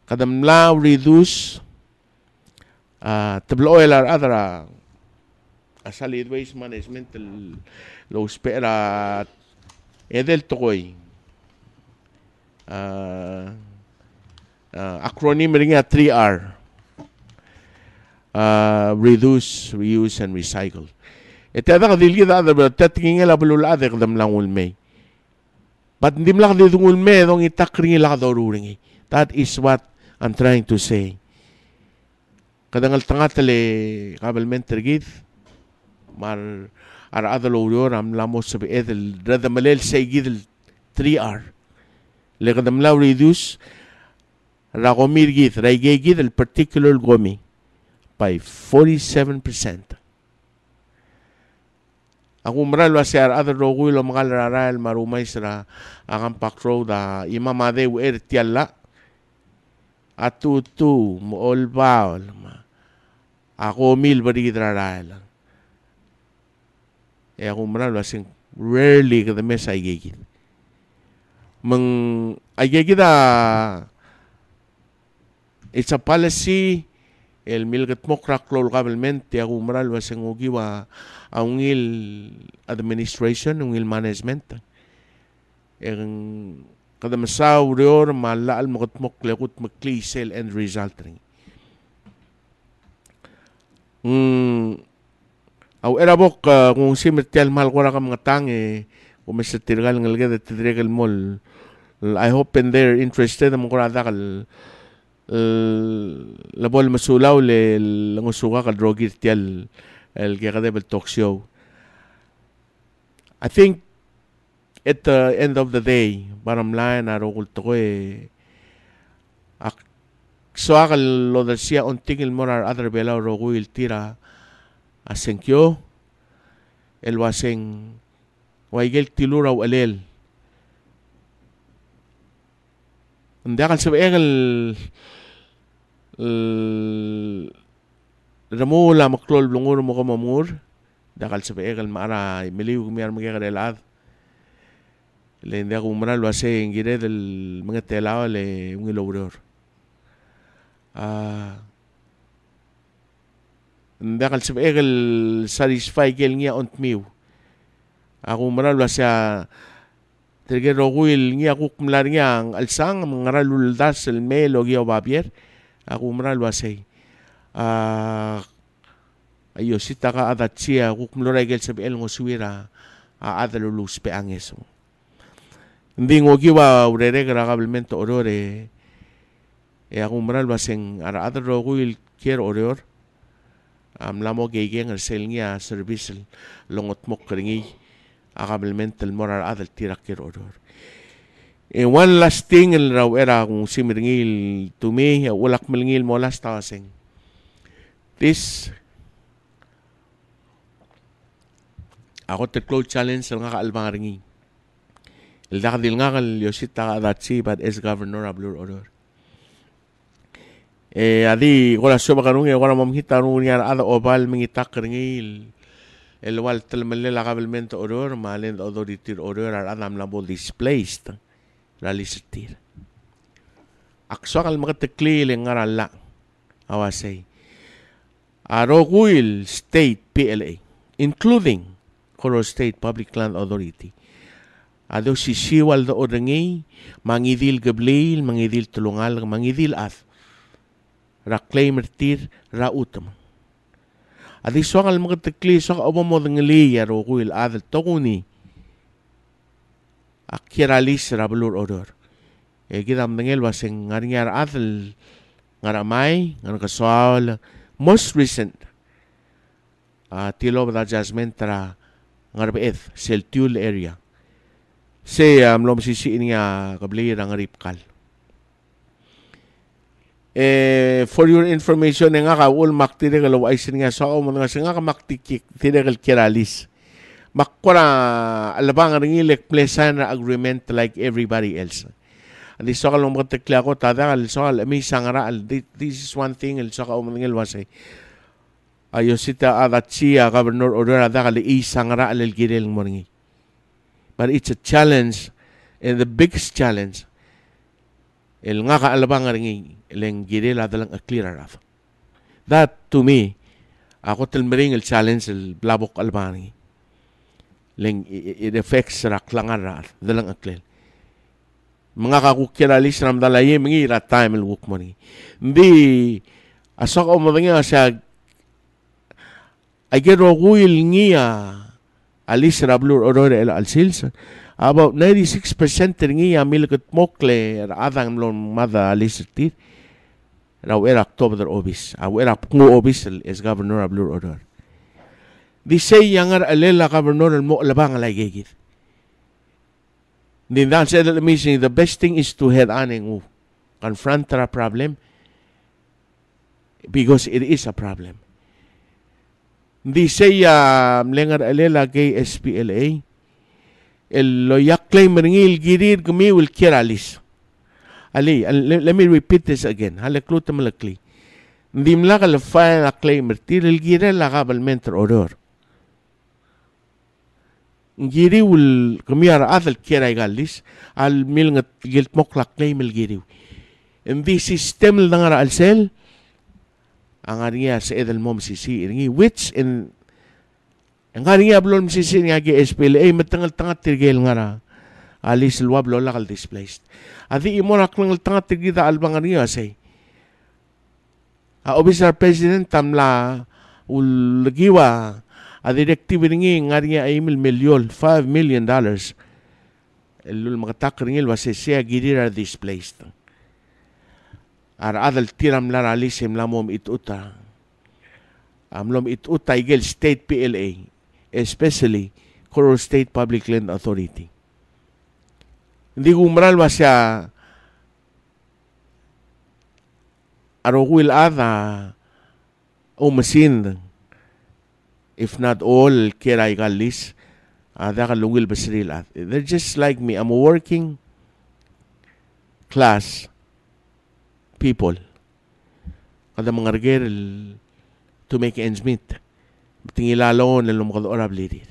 kadam la reduce uh, تبلويل أدرى solid waste management lo لو toy إذل تقوي acronym ringa 3R uh, reduce, reuse, and recycle. Ito e ada kadil kita ada bertatking ela belul ada kadam lang ulmay. But hindi lang dito ulmay dong itakring ela kadoruringi. That is what I'm trying to say. Kadang al tengah altangale kabel men tergid mar ar adal urior am lamu sabi edel rada malel say gidel 3R. Le kadam lau reduce ragomir gid raige gidel particular gomi by 47%. agumral wa siar adar rogu lo magal rara el marumais ra agam pakro da imam adeu er tiallah atutu mool baol ma ako mil bari kitrarael e ako mral wasing rarely kada mesa igigil mang agigida it's a policy el milgat mokraklol kabalmente ako mral wasing ugiwa ang il administration ang il management en kadamasaw rior malaal makutmok lekut maklisel and result ring. Mm, aw erabok uh, ah, kung si Mertial mahal ko rakam nga tangi kumisa tirgal ng lagay at tirgal mol I hope and they're interested ang kurada kal labol masulaw le langusuka kal drogir tial el kaya kadebel talk I think at the end of the day bottom line aro kulto ko eh ak so akal lo da siya unting il morar adre bela ro guil tira asenkyo el wasen the tilura o alel Hindi akal sa egal ramula maklol lungur mo ko mamur dakal sa egal mara miliw kumiyar magigal le hindi ako umralo ase ingire del mga telawa le un ilobror ah hindi akal sa egel satisfy gel niya ont miw lo umralo ase Terge roguil niya kumlar niya ang alsang mga raluldas el melo giyo babier ako lo ase ah ayo sita ka adatsia kukumlora igel sabi el ngosuwira a adalulus pe ang hindi ngo giwa urere gragablement orore. E eh, agumral baseng ara adro guil kier oreor. Am lamo geigen el selngia service longot mokringi agablement el morar adel tirak kier oror. E one last thing el raw era kung simirngil tumi ulak milngil molas tawaseng. This ako te close challenge lang ka albangaringi. الدغدلغاغل يوشيتا داتشي بعد إس غافرنور أبلور أولور eh adi gora soba karungi gora mom hita rungi ar ada obal mingi takringi el wal tel melle la gabelment oror malen odoritir oror ar adam la displaced la listir akso kal mga tekli lengar alla Aro Aroguil State PLA including Coro State Public Land Authority Ado sisiwal do odangi, mangidil gablil, mangidil tulungal, mangidil ath. Raklaim rtir, rautam. Adi suang al mga tekli, suang umamod ng liya, rokuil adal tokuni. Akiralis rabalur odor. E gidam ng basing ngar ngar adal, ngar amay, ngar most recent. Uh, tilo ba judgment tra ngar beeth, seltiul area. Si um, lom sisiin nga kablayer nga ripkal. Eh, for your information nga ka ul maktiregal ay sin nga sao mo nga singa ka maktiregal kiralis. Makkura alabang ring ilek plesan agreement like everybody else. Aliso ka lumbat tekla ko tada aliso ka mi sangra al this is one thing aliso ka umang ilwasay. Ayosita adatsia governor order ada ka li sangra al gidel morngi. but it's a challenge, and the biggest challenge, el nga kaalabang ringi, gire girela dalang a clearer of. That, to me, ako talmering el challenge el blabok albani. Leng it affects rak langan ra dalang aklel. Mga kakukira lis ram dalaye mingi ra time el wuk money. Di asok o mabangi asya ay gero guil ngiya Alice Rablur El al Sils, About 96% ringi amil kat mokle er adang lon mada Alice tir. Raw era October obis. Aw era pungo obis as governor Rablur Orore. Di say yangar alela governor al moklabang alay gegit. Din dan said let me say the best thing is to head on and confront the problem because it is a problem. di seya lengar alela gay SPLA el lo ya claim ngil girir gmi will kiralis ali let me repeat this again hale kluta malakli dimla gal fa la claim tir el gire la gabal mentor oror Ngiri giri wal ar athal kira igalis al milngat gilt mokla claim el giri en vi system langar alsel. sel angariya sa edalmom sisi ngi which in angariya blom sisi nga gi SPLA matangal tangat tirgel ngara alis luwab lo lakal displaced adi imorak ngal tangat tirgida albangariya say a officer president tamla ulgiwa a directive ringi ngariya ay mil milyol 5 million dollars lul magatak ringil wasisiya gidira displaced ar adal tiram laralisim lamom ituta. Amlom ituta igel state PLA, especially Coral State Public Land Authority. Hindi gumralwa siya arogwil ada umasin if not all kira igalis ada kalungil basril they're just like me I'm a working class people kada mga regel to make ends meet. Tingilalaon na lumakad orab lidi.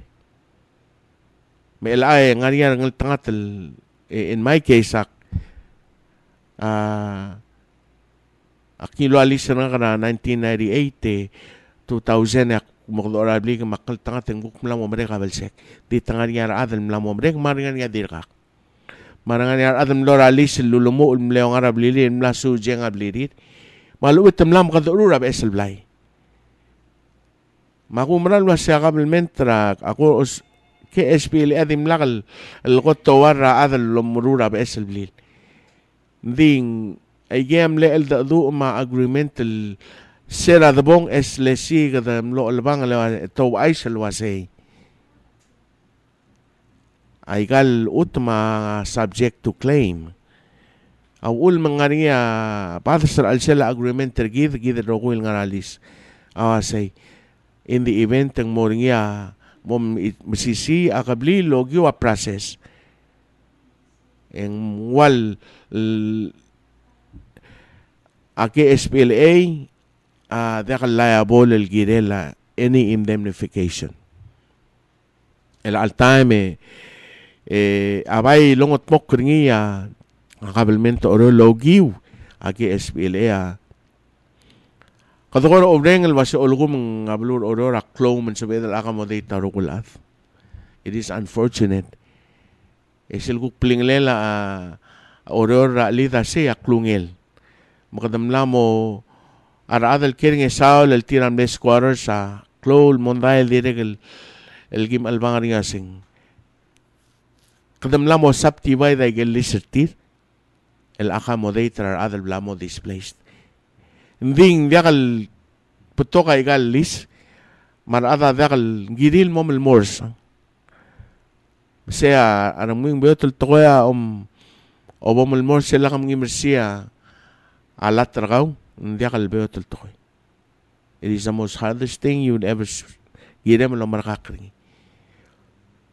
May ilay, eh, nga niya ng tangat, eh, in my case, ah, ah, ak, uh, akilo alis na ka na 1998, 2000, ak, mukod orab lidi, makal tangat, ang bukmla mo mrek abalsek. Di tangat niya raadal, mla mo mrek, maringan niya dirkak. marangan yar adam lora lisil lulumu ul mleong arab lilir mlasu jeng ablirit malu temlam kad urab esel blai maku meral wasya qabl mentrak aku os ke espi li adim lagal al qotto warra adal lumrura esel blil ding ايام لقل دقدوق مع اجريمنت السيرة دبون اس لسيغ دملو البان لو تو aigal utma subject to claim او ul mangaria badasar alsela agreement tergid gid roguil ngaralis awasay in the event ang moringia mom sisi akabli logyo a process ang wal ake SPLA uh, ah, dakal liable el girela any indemnification el altame eh, eh, abay longot mo kringiya ang kabelmento oro logiw agi SPLA ah. kadukor obreng el wasi olgo mga blur oro raklaw man sa bedal accommodate tarukulat ah. it is unfortunate esil eh, ko plinglela a ah, oro ra lida siya klungel makadamla mo araadal kiring esaol el tiram des quarters sa klol mondail diregel el el gim albangaringasing Kadam lamo saptivay da gelisertir el day accommodator adel lamo displaced. Ding diagal putoka igal lis marada diagal giril mom el mors. Sea aramuing beotel toya om obom el mors selakam gimersia alat tragaw diagal beotel toy. It is the most hardest thing you would ever give them lo markakring.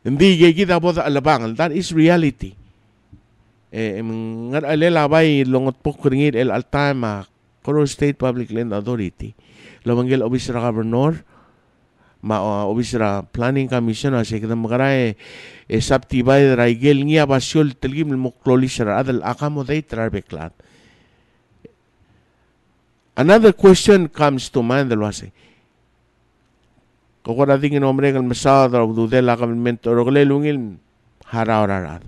Hindi gigida po alabangal. That is reality. Eh, mm, ngan alela bay longot po kuringit el altama ah, Coro State Public Land Authority. Lamanggil obisra governor ma uh, ah, obisra planning commission asy ah, kita magaray e eh, sabti sabtibay raigel ngia basyol telgim mukloli sara adal accommodate trabeklat. Another question comes to mind, the Lord say, Kogora dingin omregan mesadra ududela gabelmento roglelung ilm hara orarad.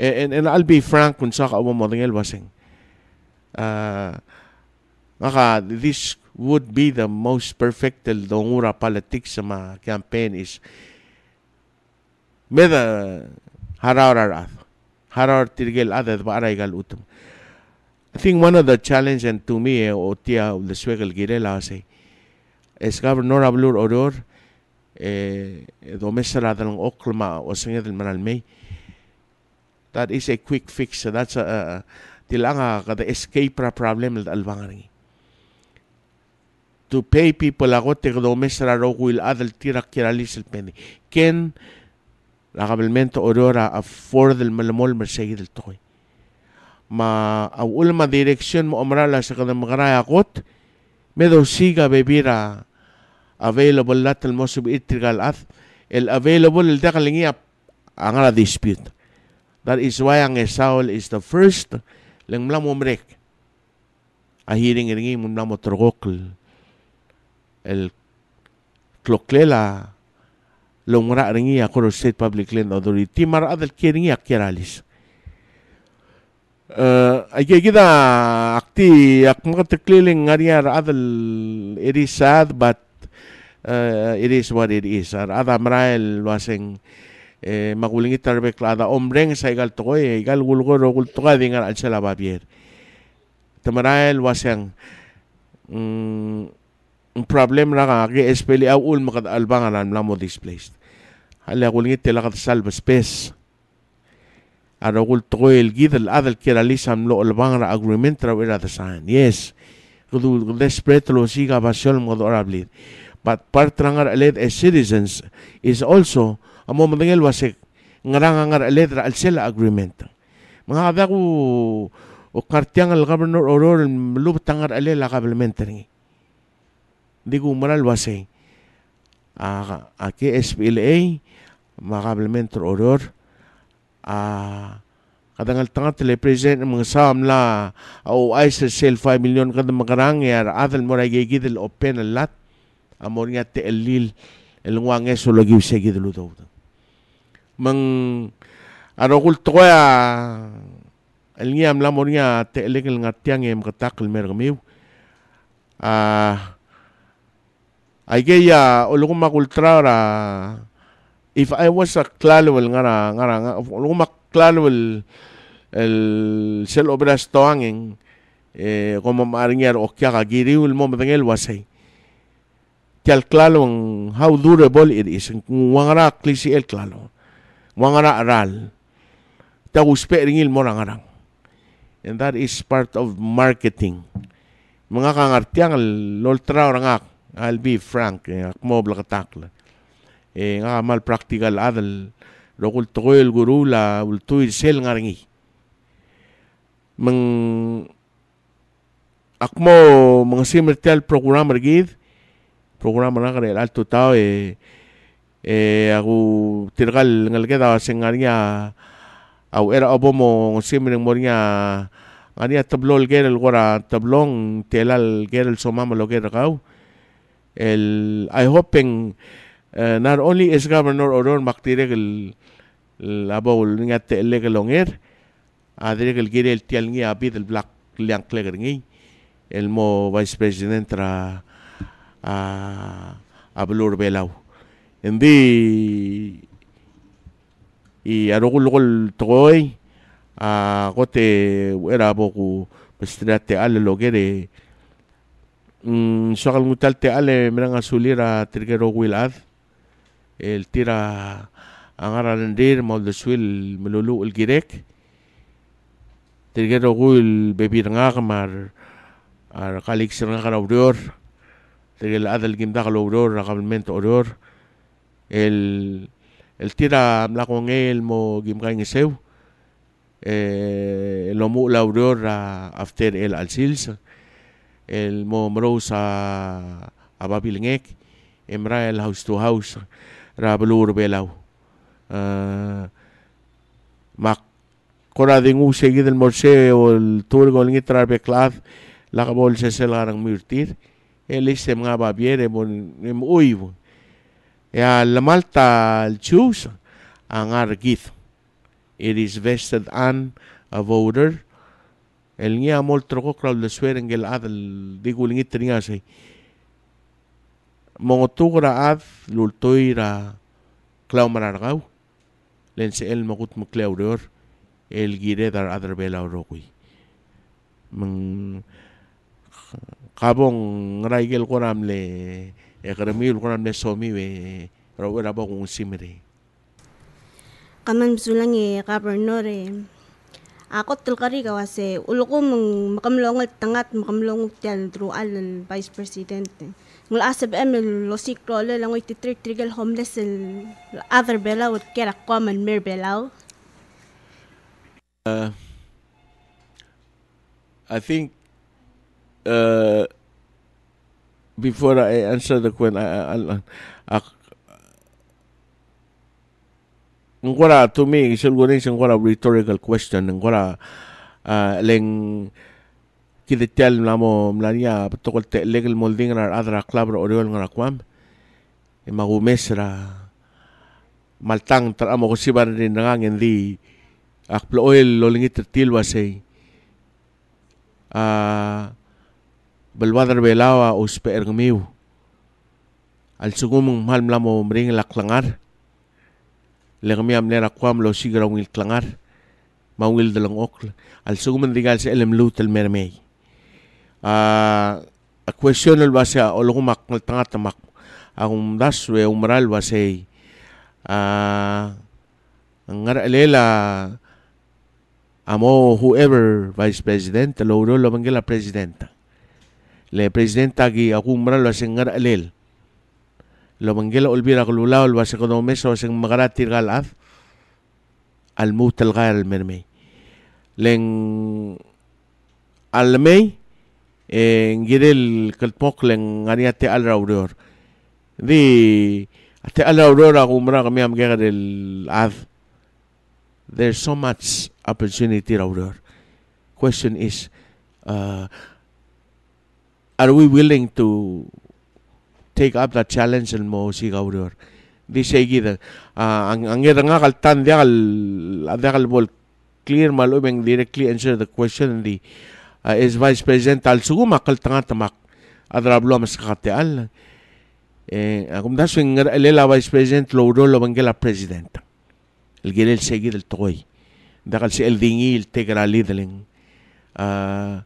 And, and I'll be frank kung sa kaumo mo dingil basing. Uh, maka, this would be the most perfectel dongura politics sa mga campaign is meda hara orarad. Hara ortirgel adad ba araygal utum. I think one of the challenge and to me, o tia, the swegel girela say, sgabr nor a oror e do mesra dalang oklma o singa del manalmei that is a quick fix that's a tilanga the escape problem dal bangarangi to pay people agote do mesra ro will adal tira kiralis el peni ken ragabelmento orora a for del malmol mersegi del toy ma au ulma dirección mo amrala sa kada magraya agot medo siga bebira available lat al most of electrical El available el dakal nga ang ala dispute. That is why ang Esau is the first lang mlamo mrek. Ahiring ringi mlamo trogokl. El kloklela longra ringi ako state public land authority mar adal kiringi akiralis. أجي eh, akti أكتي أكمغت كليلين غريار it is sad but uh, it is what it is. At ada mrael lo hacen eh, magulin itarbek ada ombren sa igal toko e eh, igal gulgoro kultuka dingar al babier. Tamrael lo hacen mm, problem raga que espeli au ul makad albanganan lamo displaced. Halle gulin itelakat salva space. At Aragul toil gidel adel kira lisam lo albangra agreement ra era the sign. Yes. Gudu gudu spread lo siga basyol modo orablir. But partrangar as citizens is also amo matangil wasik eh, ngarangangar alit ra eh, sila agreement. Mga kada ko o kartiyang al governor oror tangar alit eh, la kablementary. Di ko wase a a ke SPLA makablementer oror a kadangal tangat telepresent mga sam la o ay sa sale 5 million kada makarang yar adal mo ra gigidel open a lot amornya te elil el wange solo giu segi de ludo mang ano kulto ko ya el niam la mornya te elek el ngatiang em katak el mergamiu ah ay kaya ulong makultra ra if I was a clalwel nga ra nga ra ulong maklalwel el sel obras toangeng eh como maringer o kya giriul mo bengel wasay tial klalong how durable it is wangara klisi el klalo wangara aral ta uspe ringil morangarang and that is part of marketing mga kangartiang loltra orangak I'll be frank eh, akmo blakatakla e eh, nga mal practical adal rokul guru la ultuil sel ngaringi mang akmo mga simertel program gid programan el alto e, e, eh, eh, agu tirgal ngalgeda sengania era obomo moria ania el el de tablón telal el somamo lo ger gau el i hoping eh, not only is governor oron maktirek el el el del black liang el mo vice president tra abulur belau endi i arogulgol togoy a gote era boku bestrate ale logere mm shagal mutalte ale meranga sulira trigero wilad el tira angara rendir mol de suil melulu el girek trigero gul bebir ngar mar ar kalik sirngar aurior el Adel dagal oror ragalment oror el el tira con el mo gimgain eh el mo la aurora after el alsils el mo mrosa a a emra el house to house ra blur belau mak kora dingu seguid el morse o el turgo el nitrar beklad la bolsa se murtir el μια παπιέρε ούιβου. Malta malta chus, ang argit, It is vested an a voter. El nia mol de de en gel ad digo el Motugra ad lultoira claumarargau. Lense el mogut mcleuror el giredar adrbela rogui. M. Mm. kabong raigel kuram le ekremil eh, kuram le somi we rawe rabo kung simre kaman bisulang e eh, kabernor e ako tulkari kawase ulo ko mong tangat makamlong tiyan drual vice president ngul eh. asab emil lo sikro le lang iti homeless el other bela ut kera kwaman mer belaw uh, I think uh, before I answer the question, I, I, I, ngora to me is algo ni ngora rhetorical question ngora uh, leng kide tell namo mlania to kol te legal molding ar adra klabra oriol ngora kwam e magu mesra maltang tar amo sibar ni nangang endi ak ploel lolingit tilwa sei ah uh, balwadar belawa os peergmiw. Al sugumong mahal mlamo mring laklangar. Lagmi amnera kwam lo sigra wil klangar. Mawil dalang okl. Al sugumong digal sa elem lutel mermey. Uh, a question al base a ologumak ng tangatamak. Ang daswe umral base uh, ang ngaralela amo whoever vice president, lo lo lo manggila presidenta. le presidenta gi akumbra lo aseng lel lo manggil olbira kulula lo aseng konomeso aseng magaratir galaf al mutal gal mermei leng almei ngirel kalpok leng aniate al rauror di ate al rauror akumbra kami am gegar el af there's so much opportunity rauror question is uh, are we willing to take up that challenge and mo sigaurior di segida ah, ang ang nga kaltan dia kal dia kal bol clear malo beng directly answer the question di ah, is vice president al sugu makal tanga tamak adrablo mas kakate al eh akum da swing lela vice president lo ro lo president el gel el seguir el toy da kal se el dingil tegra lideling ah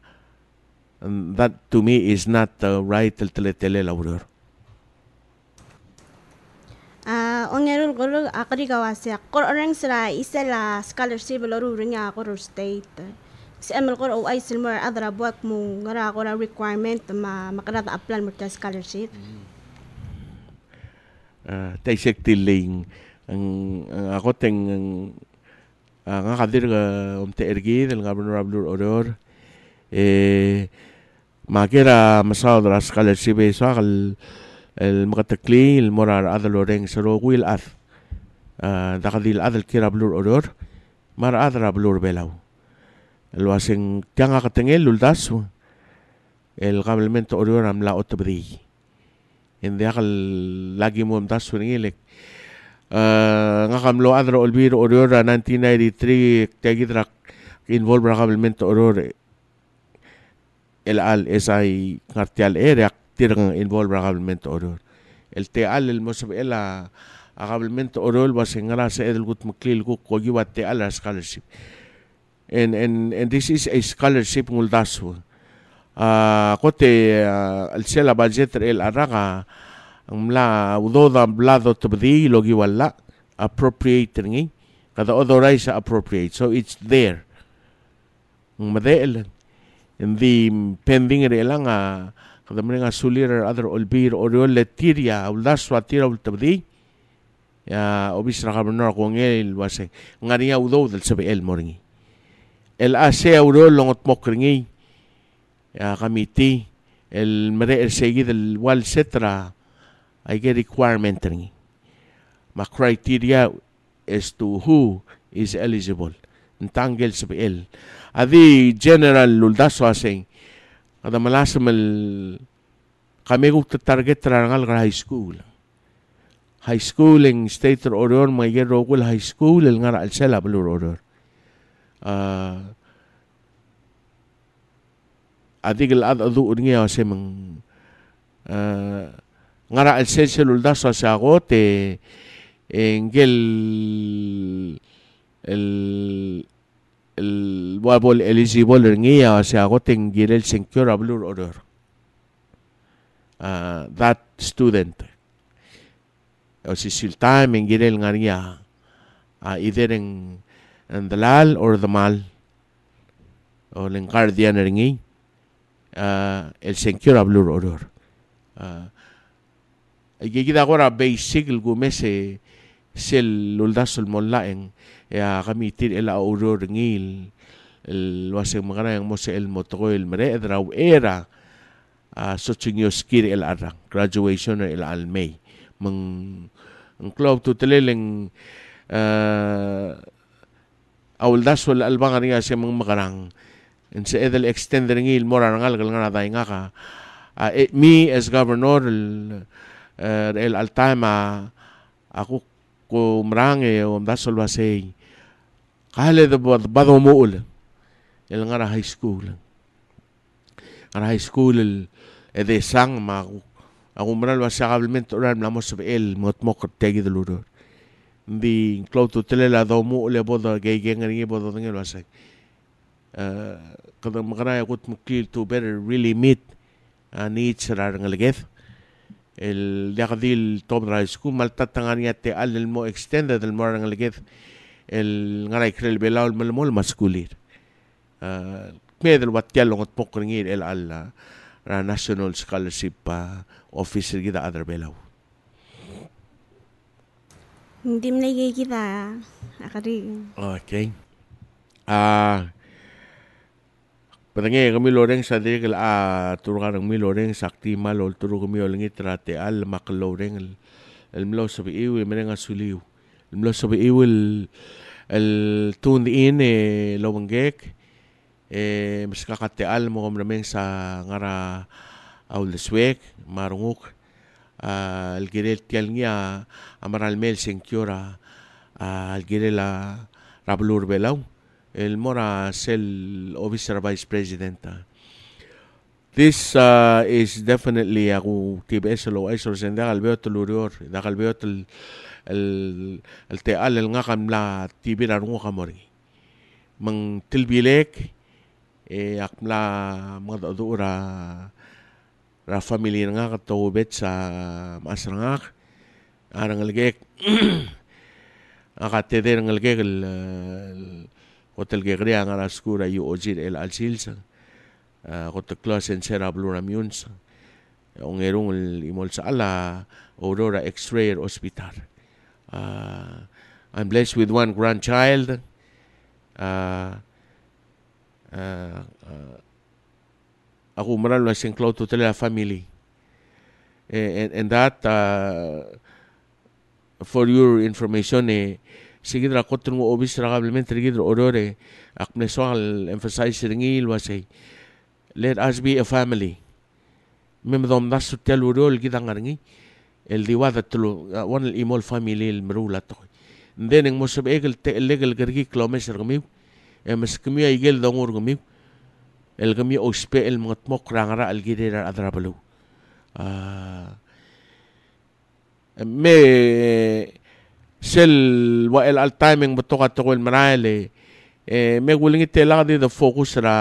and um, that to me is not the right tele laureur. Ah, ongerul gorul akari gawasya qor orang sira isela scholarship loru ringa gorul state سأمل قرأ أو requirement scholarship mm. ah, ang ako teng ang ang kadir umte ergi del oror eh ما كيرا مصادر أسقال السيبي ساق المغتقلي المرار أذل ورينغ سرو ويل أذ دخذي الأذل كيرا بلور أرور مار أذرا بلور بلاو الواسين كان أغتنغي لولداسو الغابلمنت أرور أم لا أتبدي إن ذي أغل موم داسو نيلك نغم لو أذر أولبير 1993 تيجي درق involved probablemente horrores el الآل إساي كارتيال إيريا تيرن involve el قبلمنت أورول التيال المسب إلا قبلمنت أورول بس إنغرا سيدل قد مكليل قو قويوا التيال scholarship and, and, and this is a scholarship dasu uh, kote uh, السيلا باجتر إل أراغا mla udoda blado tabdi logi wala appropriate ngi kada authorize appropriate so it's there madelan The pending rela nga kadamre nga sulir adar olbir oriol letiria uldas watira ultabdi ya obisra kabrnor con el wase ngania udo del sebe el moringi el ase aurol longot mokringi ya kamiti el mere el seguid el wal setra ay que requirement ringi ma criteria as to who is eligible ntangel sebe el Adi general luldaso asing. ada mel kami ko target rangal high school. High school in state oror mayer rogul high school el al alsela blur oror. Uh, ah, adi el ad adu urnia ya, asing mang uh, ngara alsel selul luldaso ase agote engel eh, el الوابول اليجي بولر se سياغوتين جيرل سنكيورا بلور اورور uh, that student o si silta men girel ngaria uh, either en en dalal or the mal o len guardian ringi uh, el senkyor ablur oror uh, gigida agora basic el gumese sel uldasul molla en ya kamitil ila urur ngil el waseng mangarang mo sa el mere edraw era uh, ah, so chingyo skir el arang graduation el almay mang ang club to teleleng uh, ah, awaldas wal albangan nga siya mga makarang and sa edel extender ngil mora rangal gal nga dahi nga ka uh, me as governor el, uh, el altama ako ko marange o amdas wal wasay kahale da bad bado mo el ngara high school ngara high school el eh, ede sang ma agumral va sa gablement oral la mos el mot mok tegi de luror di cloud tele la do mo le bodo ge ge ngari bodo ngel va sa eh, kada magara yakut mukil to better really meet needs rar ngalgef el yagdil tom rice ku maltatangani ate al mo extended el mo ngalgef el ngarai krel belaul malmol maskulir ah, medel wat tialongot pokringir el alla ah, ra national scholarship pa ah, officer gida adar belaw Ndim na gay kita akari. Okay. Ah Padangay kami loreng sa diri kala ah, turukan ng mi loreng sakti malol turu mi olngi trate al makloreng el mlo sabi iwi merenga suliw el el السباقية tuned in eh, lawanggek eh, mas al mo remeng sa ngara aulaswek marungok uh, ah, algirel tial niya amaral mel al ah, uh, algirel ah, rablur belau el mora sel officer vice presidenta This uh, is definitely a ako Eso lo ay sorsendak albeo tulurior dak albeo tul el, el te al el ngakam la tibira rungo kamori mang tilbilek e akla mga doora ra family nga katawbet sa masrangak arang algek akateder ng algek el hotel gegria nga raskura yu ojir el alsilsa kotak klas en sera blura miunsa ongerong el imol sa ala aurora x-ray hospital Uh, I'm blessed with one grandchild. Uh, uh, uh ako maral na siyang cloud to family. And, and that, uh, for your information, eh, sigid ra kotun mo obis ra elementary gid orore akne soal emphasize ringi wasay let us be a family mem dom nasu tel urol gidangarngi اللي وضعت له وان الايمول فاميلي المرولة تخي ندين موسى بيقل تقلق القرقي كلامش رغميو امس إيه، كميا يقل دمور رغميو الغمي او سبي المتمق رانرا الجديد الاضرابلو آه. مي سل وائل التايمين بتوقع تقول مرايلي إيه، مي قولين تيلا دي ذا فوقوس را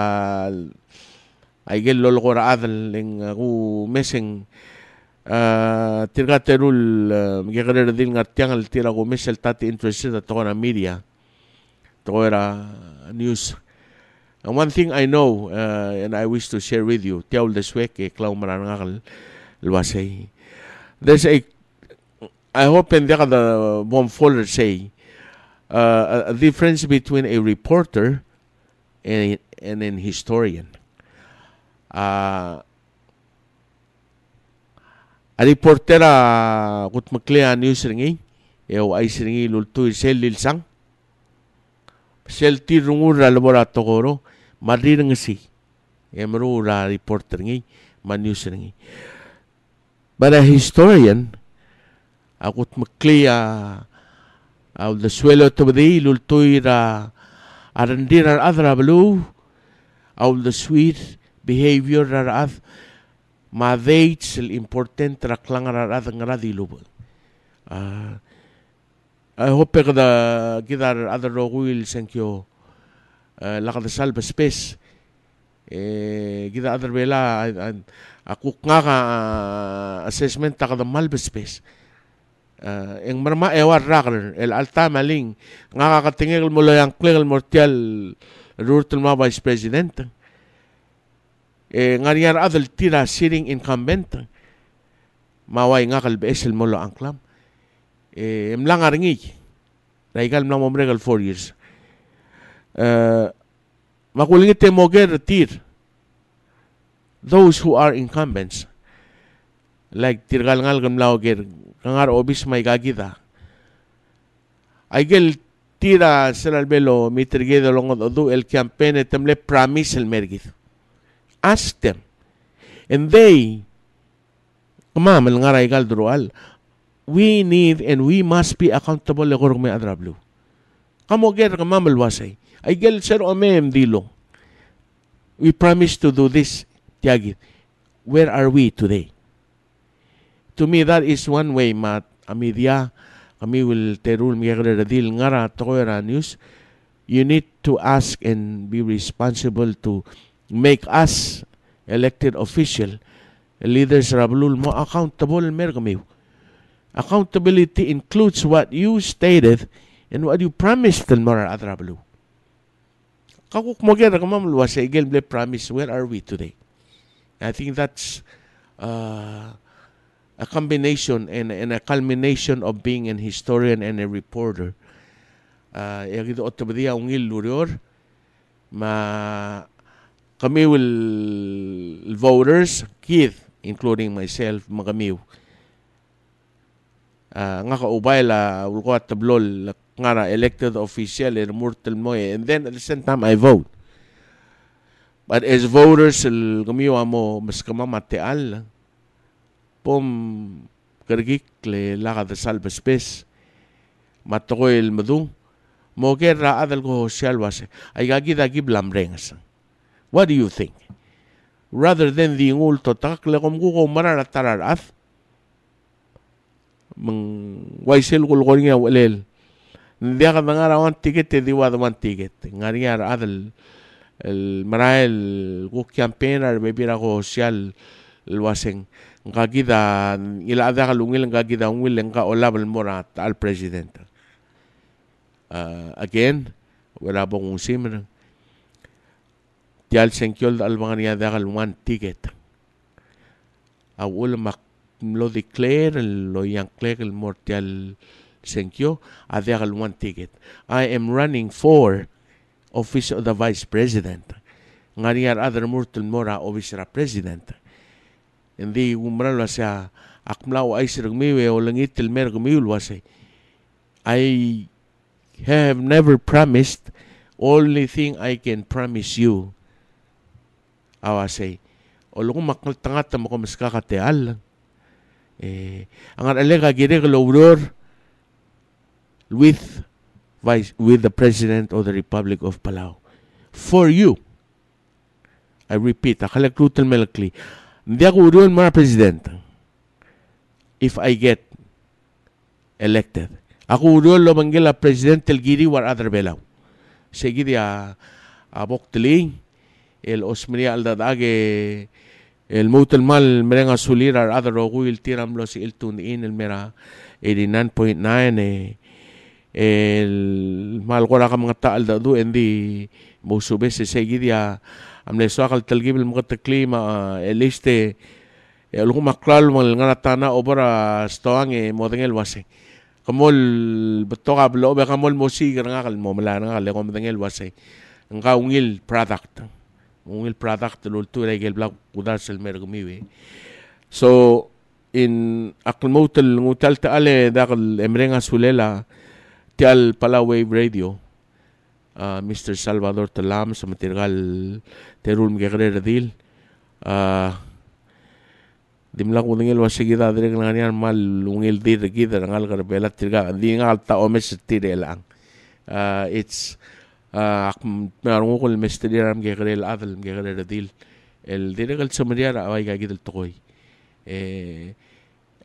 ايقل لولغور اذل لنغو ميسن tirga terul gegere uh, tati interested media news and one thing I know uh, and I wish to share with you tiaul e klau marangal there's a I hope and there the bomb folder say uh, a difference between a reporter and, and an historian uh, A reportera gutmaklia news ringi, eu ai ringi lultu sel lilsang. Sel ti rungura labora togoro, madri si. Emru ra reporter ringi, ma news ringi. But a historian, a maklea au the suelo lul tu ira arandira adra blue, au the sweet behavior ra ma veitsel important tra klangara rada ngara dilubu uh, ah, I hope ka da gidar other roguil senkyo uh, lakad salba space eh, gida other bela aku nga ka ah, assessment ta kada malba space uh, ah, ang marma ewar eh, rakler el alta maling nga kakatingil mo lo yang klingil mortial rurtul ma vice president eh, ngariar adel tira sitting incumbent mawai nga kalbe esel molo angklam eh, mlang arngi eh, raigal mlang momregal four years uh, eh, makulingit te moger tir those who are incumbents like tirgal ngal gamlao ger kangar obis may gagida aigel tira selalbelo mitrigedolongod odu el campaign temle promise el mergid Ask them. And they, Imam al-Ngaray Galdrual, we need and we must be accountable legor me adrablu. Kamo ger Imam al-Wasay. Ay gel sero amem dilo. We promise to do this, tiagit. Where are we today? To me, that is one way, mat. amidia, kami will terul miyagradil ngara tokoyara news. You need to ask and be responsible to make us elected official leaders Rablul more accountable mergamiw. Accountability includes what you stated and what you promised the Mara at Rablu. Kakuk mo gera kamamluwa sa igel ble promise. Where are we today? I think that's uh, a combination and, and a culmination of being an historian and a reporter. Uh, yagido otabadiya ungil lurior ma kami will voters, Keith, including myself, magamiw. Uh, ah, nga kaubay la ulko at tablol nga na elected official in er mortal Moye and then at the same time I vote. But as voters el gamiwa mo mas kamamatial pom kargik le lakad sal bespes matokoy el madung mo ger ra adal ko hosyal wase ay gib dagi blamrengas. What do you think? Rather than the diingultotak legomgugomararatararaf waisil gulgoringa welel ndiaga dangara wan ticket diwad wan ticket ngariar adel el marael gu campaign ar bebira go social luasen ngakida ila adaga lungil ngakida ungil nga olabel morat al president uh, ah, again wala bongun simren Ti alsenkiol albania dagal one ticket. Awul mak lo declare lo yanclare el mortal senkyo adagal one ticket. I am running for office of the vice president. Ngariar other mortal mora ra president. Hindi umbral umralo sa akmlao ay sirgmiwe o langit tilmer gumiulwase. I have never promised. Only thing I can promise you awasay olong makal tangat tamo ko mas kakateal eh ang alega gire globor with vice with the president of the Republic of Palau for you I repeat akalakrutel melakli hindi ako uriyon mga president if I get elected ako uriyon lo manggila president telgiri war other belaw sige a abok ah, ah, tiling el osmri al daghe el mutel mal meren asulir al will el il tun el el mera 89.9 eh, el mal gora al dadu endi musube se segidia amle so al talgib el clima el este el rumo eh, el Ngaratana, obra stoang e el wase como el betog hablo be el el el wase ngaungil product Will product tultureg el black kudar mergumiwi. So in akmut el ngutal ta ale dagl emrenga sulela tial pala wave radio uh, ah, Mr. Salvador Talam sa matirgal terul mgegrer dil uh, ah, dimlang unil wasigida direk nganian mal ungil dir gidar ngal garbela tirga dingal ta omes tirela uh, ah, narungukul mesteliram gegrel avel gegrel adil el diregal samariara awai ga gidel tokoy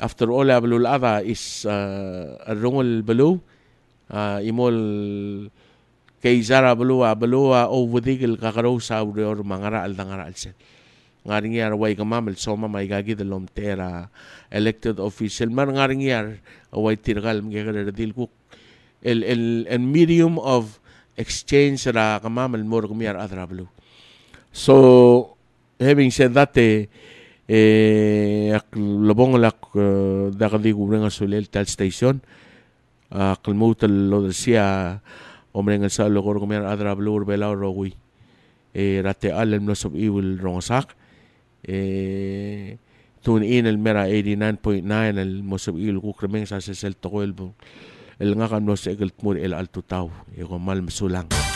after all abelul ava is arungul belu imol kay zara belua belua ovudigil kakaraw sa or mangara al dangara al sen ngaring yar way kamamel soma may gagi dalom tera elected official man ngaring yar away tirgal mga dil kuk el el el medium of exchange la kamam el So having said that eh lobong lak gubreng eh, station qalmut lo decía hombre en el rogui. Eh rate al el nosob iwil rongasak. Eh tune in el mera 89.9 el el nga kan no se gelt mur el altutaw ego mal msulang